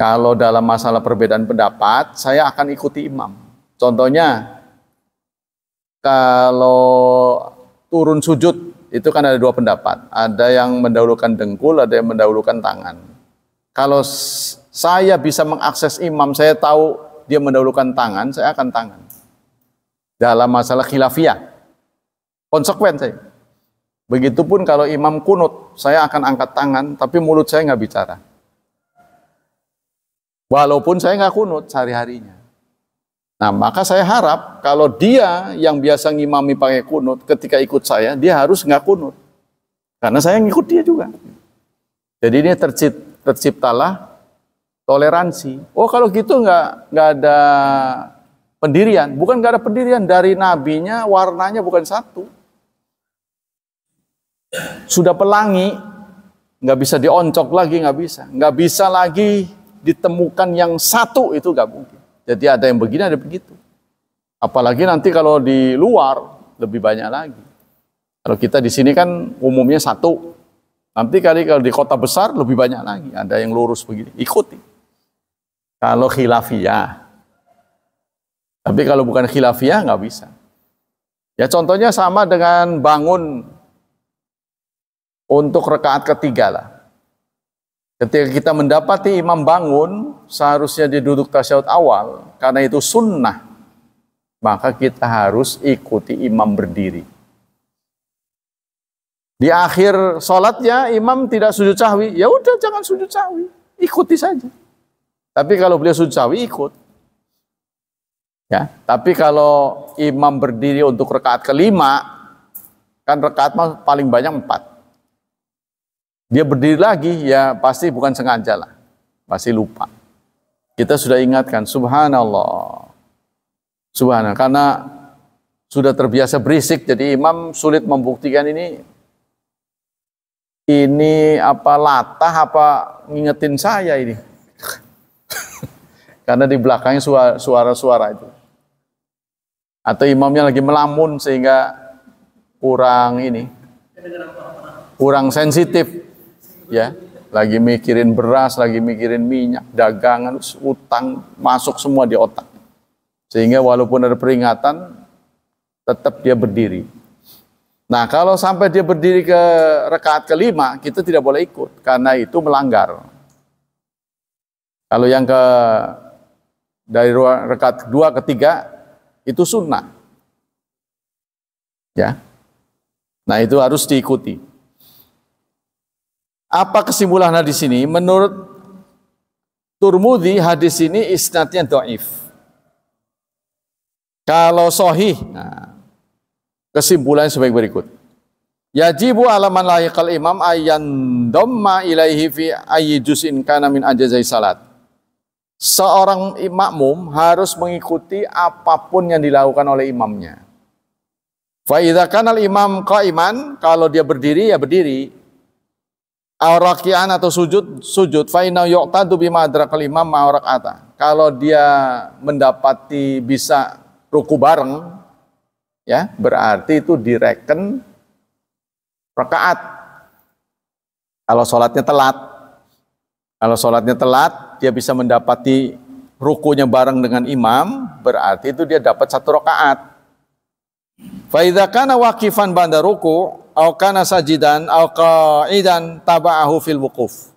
Kalau dalam masalah perbedaan pendapat, saya akan ikuti imam. Contohnya, kalau turun sujud itu kan ada dua pendapat. Ada yang mendahulukan dengkul, ada yang mendahulukan tangan. Kalau saya bisa mengakses imam, saya tahu dia mendahulukan tangan, saya akan tangan. Dalam masalah khilafiyah. konsekuensi. Begitupun kalau imam kunut, saya akan angkat tangan, tapi mulut saya nggak bicara. Walaupun saya nggak kunut sehari-harinya. Nah, maka saya harap kalau dia yang biasa ngimami pakai kunut, ketika ikut saya, dia harus nggak kunut. Karena saya ngikut dia juga. Jadi ini tercipta terciptalah toleransi. Oh kalau gitu nggak nggak ada pendirian, bukan nggak ada pendirian dari nabinya warnanya bukan satu. Sudah pelangi, nggak bisa dioncok lagi, nggak bisa, nggak bisa lagi ditemukan yang satu itu nggak mungkin. Jadi ada yang begini, ada yang begitu. Apalagi nanti kalau di luar lebih banyak lagi. Kalau kita di sini kan umumnya satu, Nanti kali kalau di kota besar lebih banyak lagi. Ada yang lurus begini, ikuti. Kalau khilafiyah. Tapi kalau bukan khilafiyah nggak bisa. Ya contohnya sama dengan bangun untuk rekaat ketiga lah. Ketika kita mendapati imam bangun, seharusnya dia duduk tasyahud awal, karena itu sunnah. Maka kita harus ikuti imam berdiri. Di akhir sholatnya imam tidak sujud sahwi, ya udah jangan sujud sahwi, ikuti saja. Tapi kalau beliau sujud sahwi ikut. Ya, tapi kalau imam berdiri untuk rekaat kelima, kan rekaat paling banyak empat. Dia berdiri lagi, ya pasti bukan sengaja lah, pasti lupa. Kita sudah ingatkan, subhanallah, subhanallah, karena sudah terbiasa berisik, jadi imam sulit membuktikan ini ini apa latah apa ngingetin saya ini karena di belakangnya suara-suara itu atau imamnya lagi melamun sehingga kurang ini kurang sensitif ya lagi mikirin beras lagi mikirin minyak dagangan utang masuk semua di otak sehingga walaupun ada peringatan tetap dia berdiri Nah, kalau sampai dia berdiri ke rekat kelima, kita tidak boleh ikut karena itu melanggar. Kalau yang ke dari rekat kedua ketiga itu sunnah. Ya. Nah, itu harus diikuti. Apa kesimpulannya di sini? Menurut Turmudi hadis ini isnadnya doif. Kalau sohih, nah, Kesimpulannya sebagai berikut. Yajibu alaman layiqal imam ayyan domma ilaihi fi ayyi juz'in kana min ajazai salat. Seorang makmum harus mengikuti apapun yang dilakukan oleh imamnya. Fa idza kana imam qaiman, kalau dia berdiri ya berdiri. aurakian atau sujud sujud fa inna yuqtadu bima adrakal imam ma Kalau dia mendapati bisa ruku bareng, ya berarti itu direken rakaat. Kalau sholatnya telat, kalau sholatnya telat, dia bisa mendapati rukunya bareng dengan imam, berarti itu dia dapat satu rakaat. Faidah kana wakifan banda ruku, au kana sajidan, au qa'idan taba'ahu fil wukuf.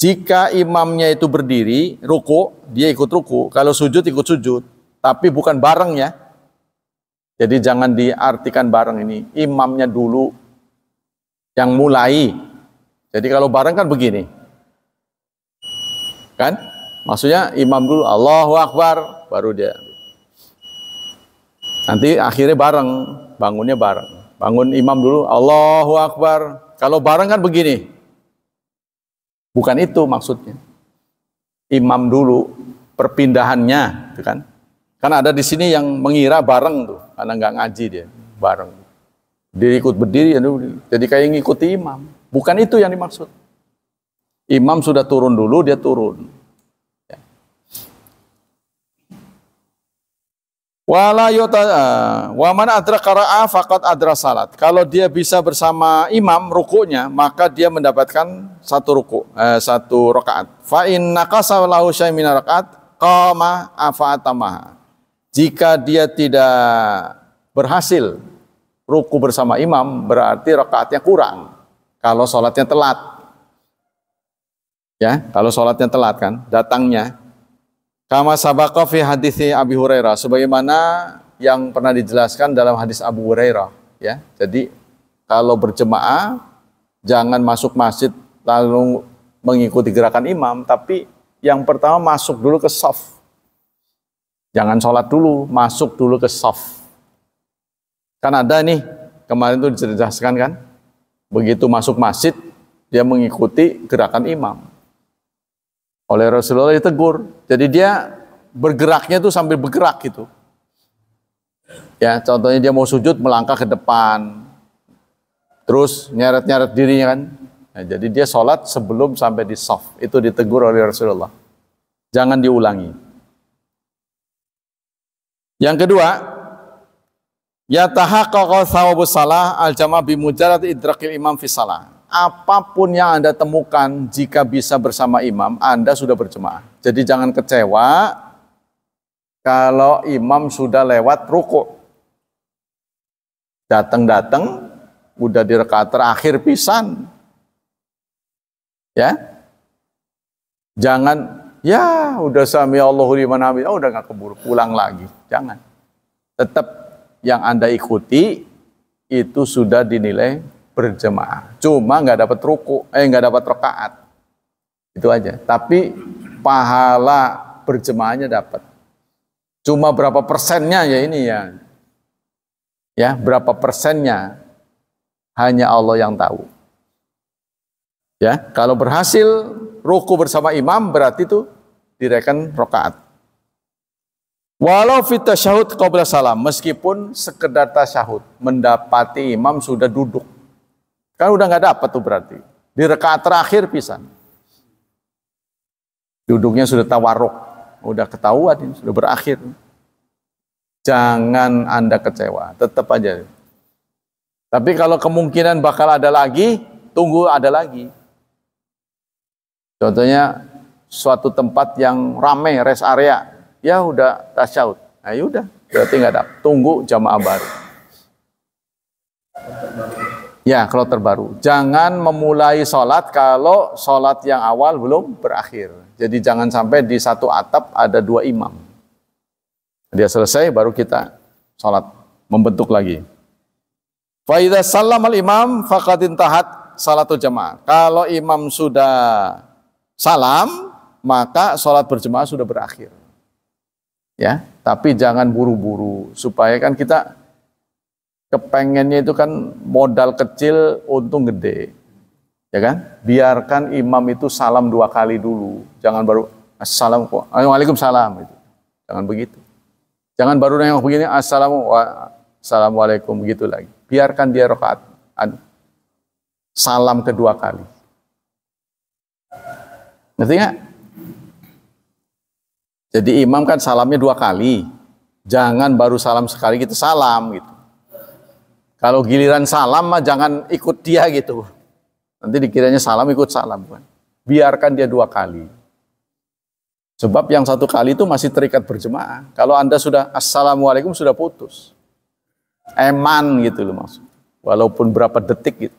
Jika imamnya itu berdiri, ruku, dia ikut ruku. Kalau sujud, ikut sujud. Tapi bukan bareng ya, jadi jangan diartikan bareng ini, imamnya dulu yang mulai. Jadi kalau bareng kan begini. Kan? Maksudnya imam dulu Allahu Akbar baru dia. Nanti akhirnya bareng, bangunnya bareng. Bangun imam dulu Allahu Akbar. Kalau bareng kan begini. Bukan itu maksudnya. Imam dulu perpindahannya, gitu kan? Karena ada di sini yang mengira bareng tuh, karena nggak ngaji dia, bareng. Dia ikut berdiri, jadi kayak ngikuti imam. Bukan itu yang dimaksud. Imam sudah turun dulu, dia turun. Ya. Wala yota eh, wa man adraka faqad adra salat. Kalau dia bisa bersama imam rukuknya, maka dia mendapatkan satu ruku, eh, satu rakaat. Fa in naqasa lahu syai min rakaat qama afatamaha. Jika dia tidak berhasil ruku bersama imam, berarti rakaatnya kurang. Kalau sholatnya telat, ya, kalau sholatnya telat kan, datangnya. Kama sabaka fi hadithi Abi Hurairah, sebagaimana yang pernah dijelaskan dalam hadis Abu Hurairah, ya. Jadi kalau berjemaah jangan masuk masjid lalu mengikuti gerakan imam, tapi yang pertama masuk dulu ke soft Jangan sholat dulu, masuk dulu ke soft. Kan ada nih, kemarin itu dijelaskan kan, begitu masuk masjid, dia mengikuti gerakan imam. Oleh Rasulullah ditegur. Jadi dia bergeraknya itu sambil bergerak gitu. Ya, contohnya dia mau sujud melangkah ke depan. Terus nyeret-nyeret dirinya kan. Nah, jadi dia sholat sebelum sampai di soft. Itu ditegur oleh Rasulullah. Jangan diulangi. Yang kedua, ya tahaqqaqa thawabus salah al-jama' bi mujarrad idrakil imam fi salah. Apapun yang Anda temukan jika bisa bersama imam, Anda sudah berjemaah. Jadi jangan kecewa kalau imam sudah lewat ruku. Datang-datang udah di terakhir pisan. Ya. Jangan Ya, udah sami ya Allahu liman hamid. Oh, udah gak keburu pulang lagi. Jangan. Tetap yang Anda ikuti itu sudah dinilai berjemaah. Cuma nggak dapat ruku, eh nggak dapat rakaat. Itu aja. Tapi pahala berjemaahnya dapat. Cuma berapa persennya ya ini ya. Ya, berapa persennya hanya Allah yang tahu. Ya, kalau berhasil ruku bersama imam berarti itu direken rokaat. Walau fita syahud qabla salam, meskipun sekedar tasyahud, mendapati imam sudah duduk. Kan udah nggak dapat tuh berarti. Di rekaat terakhir pisan. Duduknya sudah tawarok, udah ketahuan, sudah berakhir. Jangan Anda kecewa, tetap aja. Tapi kalau kemungkinan bakal ada lagi, tunggu ada lagi. Contohnya suatu tempat yang ramai rest area, ya udah ayo Nah, ya udah, berarti nggak ada. Tunggu jamaah baru. Ya, kalau terbaru. Jangan memulai sholat kalau sholat yang awal belum berakhir. Jadi jangan sampai di satu atap ada dua imam. Dia selesai baru kita sholat membentuk lagi. Faidah salam al imam fakadin tahat salatul jamaah. Kalau imam sudah salam, maka sholat berjemaah sudah berakhir. Ya, tapi jangan buru-buru supaya kan kita kepengennya itu kan modal kecil untung gede. Ya kan? Biarkan imam itu salam dua kali dulu. Jangan baru assalamualaikum, salam, itu. Jangan begitu. Jangan baru nengok begini assalamualaikum begitu lagi. Biarkan dia rakaat salam kedua kali. Ngerti jadi imam kan salamnya dua kali. Jangan baru salam sekali kita gitu, salam gitu. Kalau giliran salam mah jangan ikut dia gitu. Nanti dikiranya salam ikut salam kan. Biarkan dia dua kali. Sebab yang satu kali itu masih terikat berjemaah. Kalau Anda sudah assalamualaikum sudah putus. Eman gitu loh maksud. Walaupun berapa detik gitu.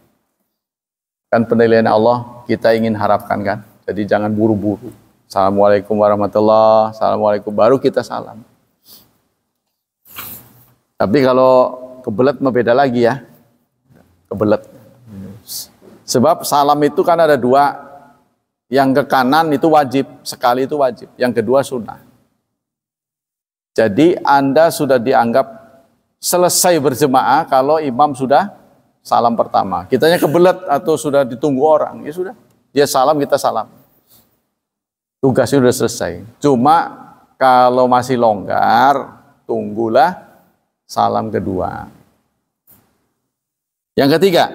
Kan penilaian Allah kita ingin harapkan kan. Jadi jangan buru-buru. Assalamualaikum warahmatullah. Assalamualaikum. Baru kita salam. Tapi kalau kebelet beda lagi ya. Kebelet. Sebab salam itu kan ada dua. Yang ke kanan itu wajib. Sekali itu wajib. Yang kedua sunnah. Jadi Anda sudah dianggap selesai berjemaah kalau imam sudah salam pertama. Kitanya kebelet atau sudah ditunggu orang. Ya sudah. Dia salam, kita salam tugasnya sudah selesai. Cuma kalau masih longgar, tunggulah salam kedua. Yang ketiga,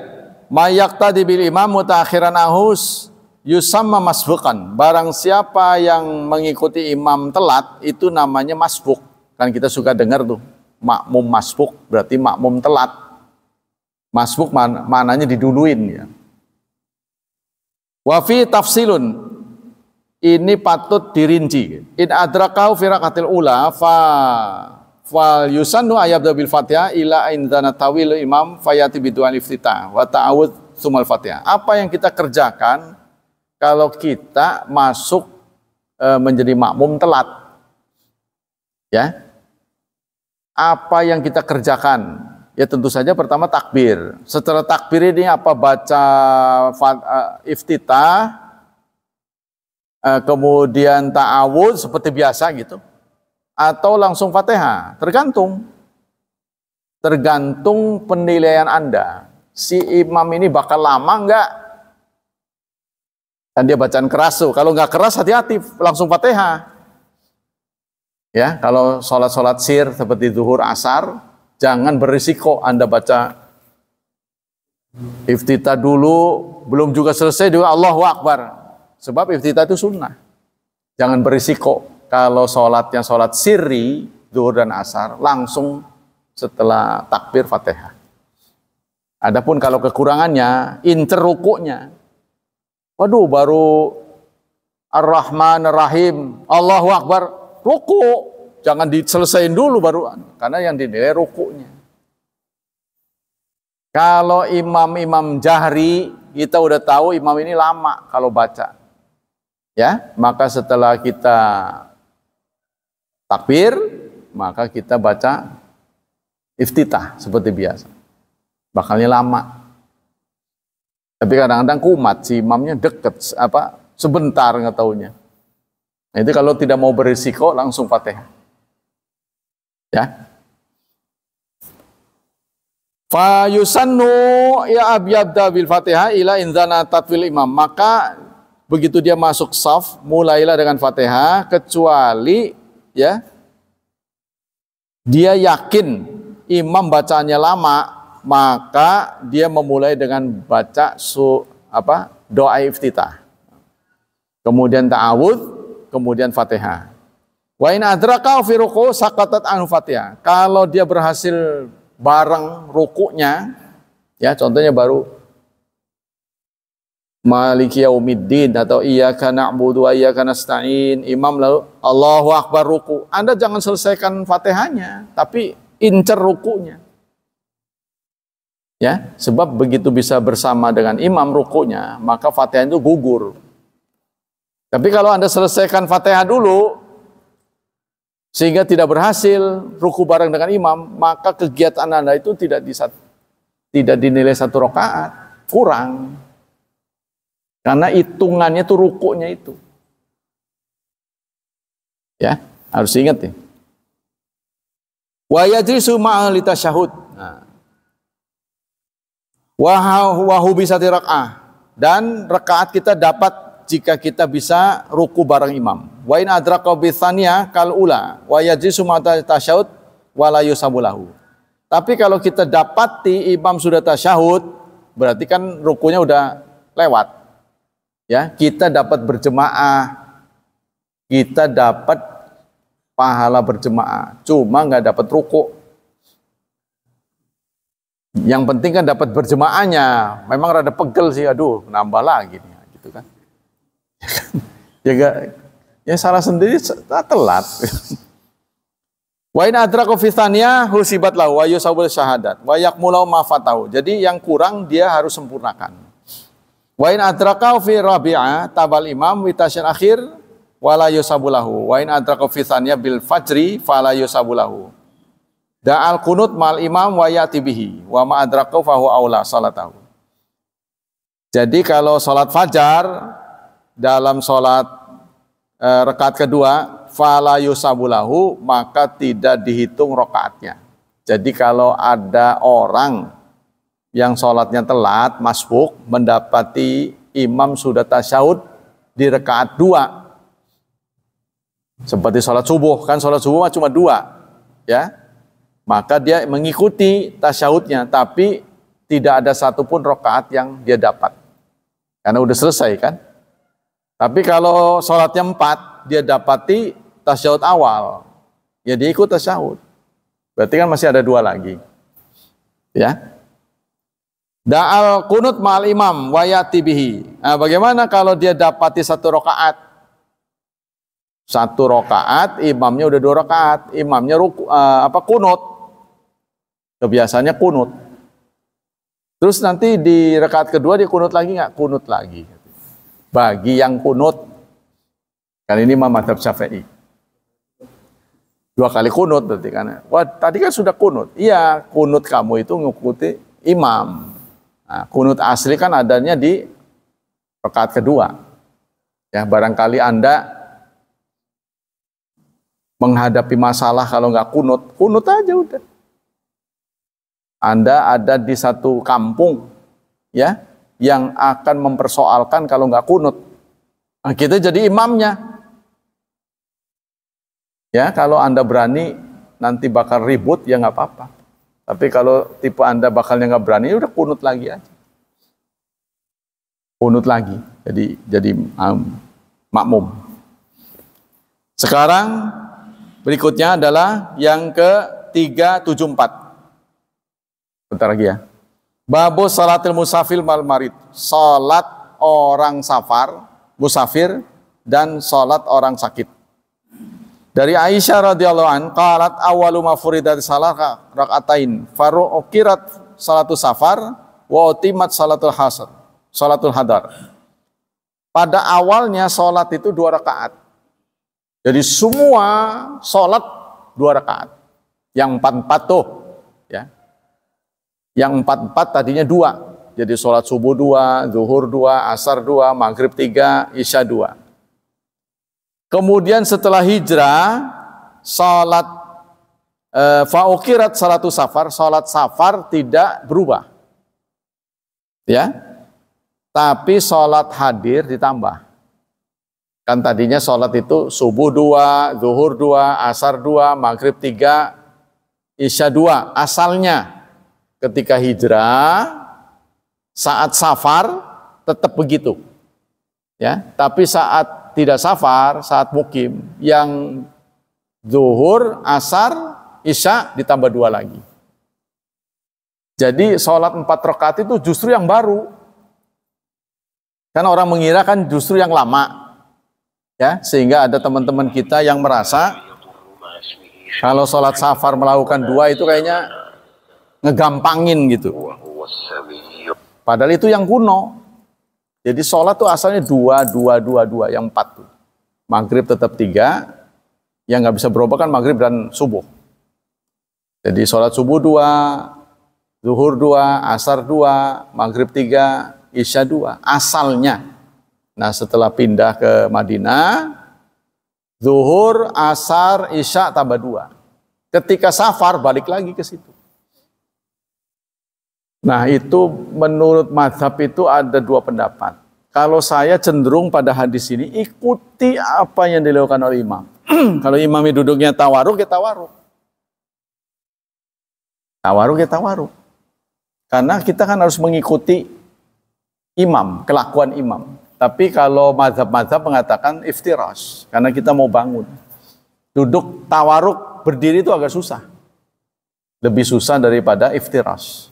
tadi bil imam mutakhiran ahus yusama masbukan. Barang siapa yang mengikuti imam telat itu namanya masbuk. Kan kita suka dengar tuh, makmum masbuk berarti makmum telat. Masbuk man mananya diduluin ya. Wafi tafsilun ini patut dirinci. In adrakau firakatil ula fa fal yusannu ayat bil Fatihah ila indana tawil imam fayati biduan iftita wa ta'awud sumal Fatihah. Apa yang kita kerjakan kalau kita masuk e, menjadi makmum telat? Ya. Apa yang kita kerjakan? Ya tentu saja pertama takbir. Secara takbir ini apa baca e, iftitah Eh, kemudian ta'awud seperti biasa gitu atau langsung Fatihah, tergantung tergantung penilaian Anda. Si imam ini bakal lama enggak? Dan dia bacaan keras tuh. Kalau enggak keras hati-hati, langsung Fatihah. Ya, kalau sholat-sholat sir seperti zuhur asar, jangan berisiko Anda baca iftita dulu, belum juga selesai juga Allahu Akbar. Sebab iftita itu sunnah. Jangan berisiko. Kalau sholatnya sholat siri, duhur dan asar, langsung setelah takbir fatihah. Adapun kalau kekurangannya, interrukuknya. Waduh, baru Ar-Rahman, Ar-Rahim, Allahu Akbar, ruku. Jangan diselesain dulu baru, karena yang dinilai rukunya. Kalau imam-imam jahri, kita udah tahu imam ini lama kalau baca ya maka setelah kita takbir maka kita baca iftitah seperti biasa bakalnya lama tapi kadang-kadang kumat si imamnya deket apa sebentar nggak taunya nah, itu kalau tidak mau berisiko langsung fatihah ya Fa ya abyabda bil Fatihah ila inzana tatwil imam. Maka begitu dia masuk saf mulailah dengan Fatihah kecuali ya dia yakin imam bacanya lama maka dia memulai dengan baca su apa doa iftitah kemudian ta'awud kemudian Fatihah wa in adraka fi ruku sakatat anhu Fatihah kalau dia berhasil bareng rukunya ya contohnya baru Maliki yaumiddin atau iyyaka na'budu wa iyyaka nasta'in. Imam lalu Allahu akbar ruku. Anda jangan selesaikan Fatihahnya, tapi incer rukunya. Ya, sebab begitu bisa bersama dengan imam rukunya, maka Fatihah itu gugur. Tapi kalau Anda selesaikan Fatihah dulu sehingga tidak berhasil ruku bareng dengan imam, maka kegiatan Anda itu tidak di, tidak dinilai satu rakaat, kurang. Karena hitungannya itu rukuknya itu. Ya, harus ingat ya. Wa yajlisu ma'al litasyahud. Nah. Wa bisa rak'ah. Dan rekaat kita dapat jika kita bisa ruku bareng imam. Wa in adraka bithaniyah kal ula wa yajlisu ma'al tasyahud wa la yusabulahu. Tapi kalau kita dapati imam sudah tasyahud, berarti kan rukunya udah lewat ya kita dapat berjemaah kita dapat pahala berjemaah cuma nggak dapat ruku yang penting kan dapat berjemaahnya memang rada pegel sih aduh nambah lagi nih gitu kan ya gak, ya salah sendiri telat Wa in adraku husibat lahu wa sabul syahadat wa yakmulau mafatau. Jadi yang kurang dia harus sempurnakan. Wa in adrakau fi rabia tabal imam witasyan akhir wala yusabulahu. Wa in adrakau fi thaniya bil fajri fala yusabulahu. Da'al kunut mal imam wa yati bihi wa ma adrakau fahu aula salatahu. Jadi kalau salat fajar dalam salat e, rekat kedua fala yusabulahu maka tidak dihitung rakaatnya. Jadi kalau ada orang yang sholatnya telat, masbuk, mendapati imam sudah tasyahud di rekaat dua. Seperti sholat subuh, kan sholat subuh cuma dua. ya Maka dia mengikuti tasyahudnya, tapi tidak ada satupun rokaat yang dia dapat. Karena udah selesai kan. Tapi kalau sholatnya empat, dia dapati tasyahud awal. Ya dia ikut tasyahud. Berarti kan masih ada dua lagi. Ya, Da'al kunut ma'al imam wayati bihi. Nah, bagaimana kalau dia dapati satu rokaat? Satu rokaat, imamnya udah dua rokaat, imamnya ruku, uh, apa kunut. Kebiasaannya kunut. Terus nanti di rekaat kedua dia kunut lagi nggak? Kunut lagi. Bagi yang kunut, kali ini Imam Madhab Syafi'i. Dua kali kunut berarti kan. Wah, tadi kan sudah kunut. Iya, kunut kamu itu ngikuti imam. Nah, kunut asli kan adanya di pekat kedua. Ya, barangkali Anda menghadapi masalah kalau nggak kunut, kunut aja udah. Anda ada di satu kampung ya yang akan mempersoalkan kalau nggak kunut. Nah, kita jadi imamnya. Ya, kalau Anda berani nanti bakal ribut ya nggak apa-apa. Tapi kalau tipe Anda bakalnya nggak berani, ya udah kunut lagi aja. Kunut lagi. Jadi jadi um, makmum. Sekarang berikutnya adalah yang ke 374. Bentar lagi ya. Babu salatil musafir mal marid. Salat orang safar, musafir dan salat orang sakit. Dari Aisyah radhiyallahu an, qalat awwalu ma furidat salat rakaatain faru ukirat salatu safar wa utimat salatul hasr, salatul hadar. Pada awalnya salat itu dua rakaat. Jadi semua salat dua rakaat. Yang empat-empat tuh, ya. Yang empat-empat tadinya dua. Jadi salat subuh dua, zuhur dua, asar dua, maghrib tiga, isya dua. Kemudian setelah hijrah, salat e, eh, faukirat salatu safar, salat safar tidak berubah. Ya. Tapi salat hadir ditambah. Kan tadinya sholat itu subuh dua, zuhur dua, asar dua, maghrib tiga, isya dua. Asalnya ketika hijrah, saat safar tetap begitu. Ya, tapi saat tidak safar, saat mukim, yang zuhur, asar, isya ditambah dua lagi. Jadi sholat empat rakaat itu justru yang baru. Kan orang mengira kan justru yang lama. Ya, sehingga ada teman-teman kita yang merasa kalau sholat safar melakukan dua itu kayaknya ngegampangin gitu. Padahal itu yang kuno. Jadi sholat tuh asalnya dua, dua, dua, dua, yang empat tuh. Maghrib tetap tiga, yang nggak bisa berubah kan maghrib dan subuh. Jadi sholat subuh dua, zuhur dua, asar dua, maghrib tiga, isya dua, asalnya. Nah setelah pindah ke Madinah, zuhur, asar, isya tambah dua. Ketika safar balik lagi ke situ. Nah itu menurut madhab itu ada dua pendapat. Kalau saya cenderung pada hadis ini ikuti apa yang dilakukan oleh imam. Kalau imam duduknya tawaruk ya tawaruk. Tawaruk ya tawaruk. Karena kita kan harus mengikuti imam, kelakuan imam. Tapi kalau mazhab-mazhab mengatakan iftiras, karena kita mau bangun. Duduk tawaruk berdiri itu agak susah. Lebih susah daripada iftiras.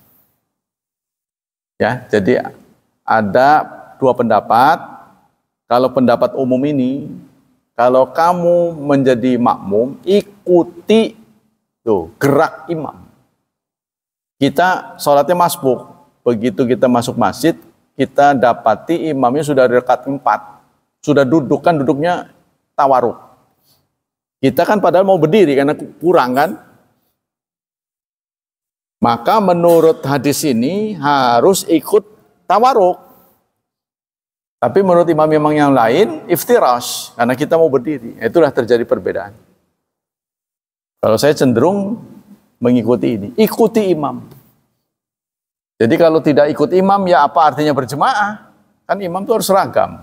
Ya, jadi ada dua pendapat. Kalau pendapat umum ini, kalau kamu menjadi makmum, ikuti tuh gerak imam. Kita sholatnya masbuk, begitu kita masuk masjid, kita dapati imamnya sudah dekat empat, sudah duduk kan duduknya tawaruk. Kita kan padahal mau berdiri karena kurang kan, maka menurut hadis ini harus ikut tawaruk. Tapi menurut imam-imam yang lain, iftirash. Karena kita mau berdiri. Itulah terjadi perbedaan. Kalau saya cenderung mengikuti ini. Ikuti imam. Jadi kalau tidak ikut imam, ya apa artinya berjemaah? Kan imam itu harus seragam.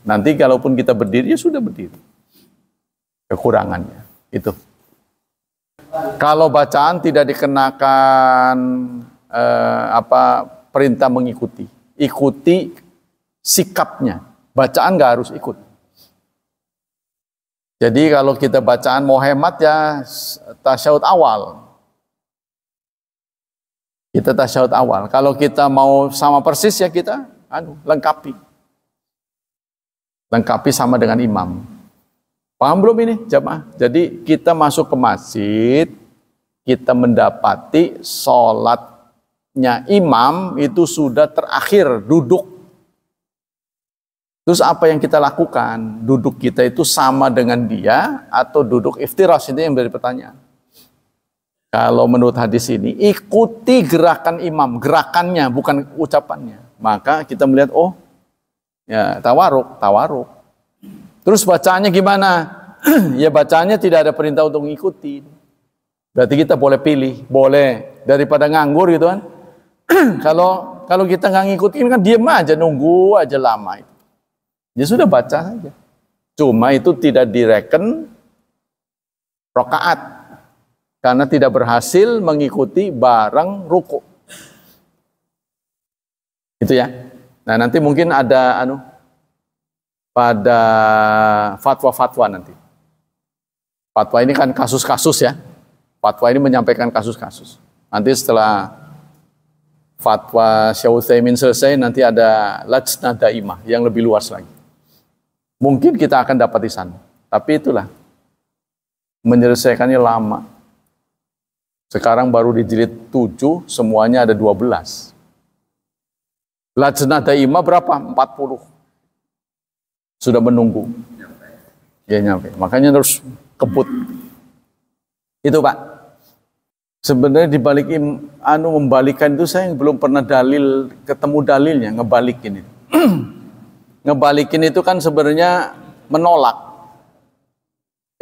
Nanti kalaupun kita berdiri, ya sudah berdiri. Kekurangannya. Itu. Kalau bacaan tidak dikenakan eh, apa perintah mengikuti, ikuti sikapnya. Bacaan nggak harus ikut. Jadi kalau kita bacaan mau hemat ya tasyahud awal. Kita tasyahud awal. Kalau kita mau sama persis ya kita anu lengkapi. Lengkapi sama dengan imam. Paham belum ini jamaah? Jadi kita masuk ke masjid, kita mendapati sholatnya imam itu sudah terakhir duduk. Terus apa yang kita lakukan? Duduk kita itu sama dengan dia atau duduk iftiras? Ini yang menjadi pertanyaan. Kalau menurut hadis ini, ikuti gerakan imam, gerakannya bukan ucapannya. Maka kita melihat, oh ya tawaruk, tawaruk Terus bacanya gimana? ya bacanya tidak ada perintah untuk ngikutin. Berarti kita boleh pilih, boleh daripada nganggur gitu kan. kalau kalau kita nggak ngikutin kan diem aja nunggu aja lama itu. Ya sudah baca saja. Cuma itu tidak direken rokaat karena tidak berhasil mengikuti barang ruku. Itu ya. Nah nanti mungkin ada anu pada fatwa-fatwa nanti. Fatwa ini kan kasus-kasus ya. Fatwa ini menyampaikan kasus-kasus. Nanti setelah fatwa Syekh selesai nanti ada Lajna daimah yang lebih luas lagi. Mungkin kita akan dapat di sana. Tapi itulah menyelesaikannya lama. Sekarang baru di jilid 7 semuanya ada 12. Lajna daimah berapa? 40 sudah menunggu. Ya nyampe. Makanya terus kebut. Itu Pak. Sebenarnya dibalik anu membalikan itu saya yang belum pernah dalil ketemu dalilnya ngebalikin itu. ngebalikin itu kan sebenarnya menolak.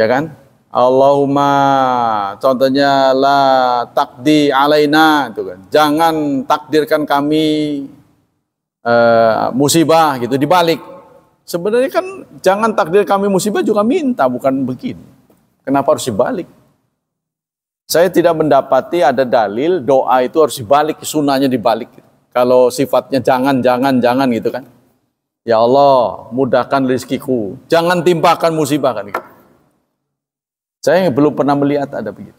Ya kan? Allahumma contohnya la takdi alaina itu kan. Jangan takdirkan kami uh, musibah gitu dibalik Sebenarnya kan jangan takdir kami musibah juga minta, bukan begini. Kenapa harus dibalik? Saya tidak mendapati ada dalil doa itu harus dibalik, sunahnya dibalik. Kalau sifatnya jangan, jangan, jangan gitu kan. Ya Allah, mudahkan rezekiku. Jangan timpakan musibah kan gitu. Saya belum pernah melihat ada begitu.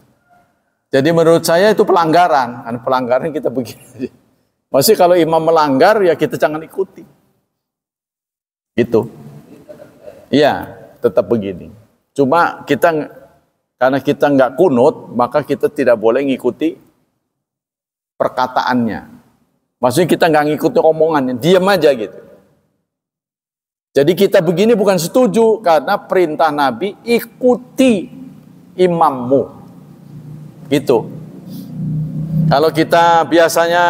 Jadi menurut saya itu pelanggaran. Anu pelanggaran kita begini. Masih kalau imam melanggar ya kita jangan ikuti. Gitu. Iya, tetap begini. Cuma kita karena kita nggak kunut, maka kita tidak boleh ngikuti perkataannya. Maksudnya kita nggak ngikuti omongannya, diam aja gitu. Jadi kita begini bukan setuju karena perintah Nabi ikuti imammu. Gitu. Kalau kita biasanya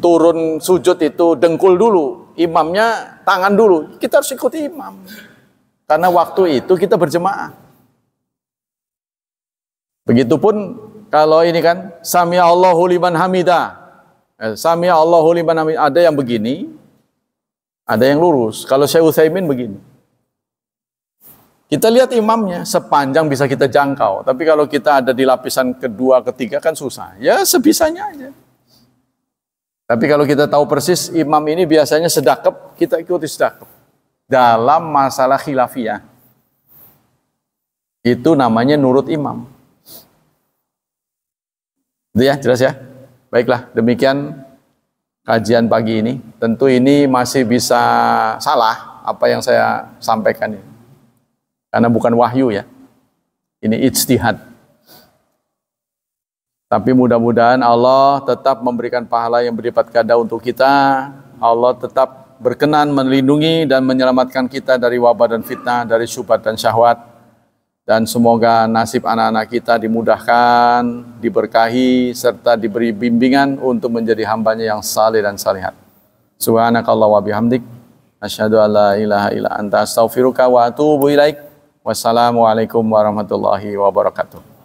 turun sujud itu dengkul dulu, imamnya tangan dulu. Kita harus ikuti imam. Karena waktu itu kita berjemaah. Begitupun kalau ini kan sami Allahu liman hamidah. Eh, sami Allahu liman hamidah. Ada yang begini, ada yang lurus. Kalau Syekh Utsaimin begini. Kita lihat imamnya sepanjang bisa kita jangkau. Tapi kalau kita ada di lapisan kedua, ketiga kan susah. Ya sebisanya aja. Tapi kalau kita tahu persis, imam ini biasanya sedakep, kita ikuti sedakep. Dalam masalah khilafiyah. Itu namanya nurut imam. Itu ya, jelas ya? Baiklah, demikian kajian pagi ini. Tentu ini masih bisa salah apa yang saya sampaikan ini. Karena bukan wahyu ya. Ini ijtihad. Tapi mudah-mudahan Allah tetap memberikan pahala yang berlipat ganda untuk kita. Allah tetap berkenan melindungi dan menyelamatkan kita dari wabah dan fitnah, dari syubhat dan syahwat. Dan semoga nasib anak-anak kita dimudahkan, diberkahi, serta diberi bimbingan untuk menjadi hambanya yang saleh dan salihat. Subhanakallah wa bihamdik. Asyhadu an ilaha illa anta astaghfiruka wa atubu ilaik. Wassalamualaikum warahmatullahi wabarakatuh.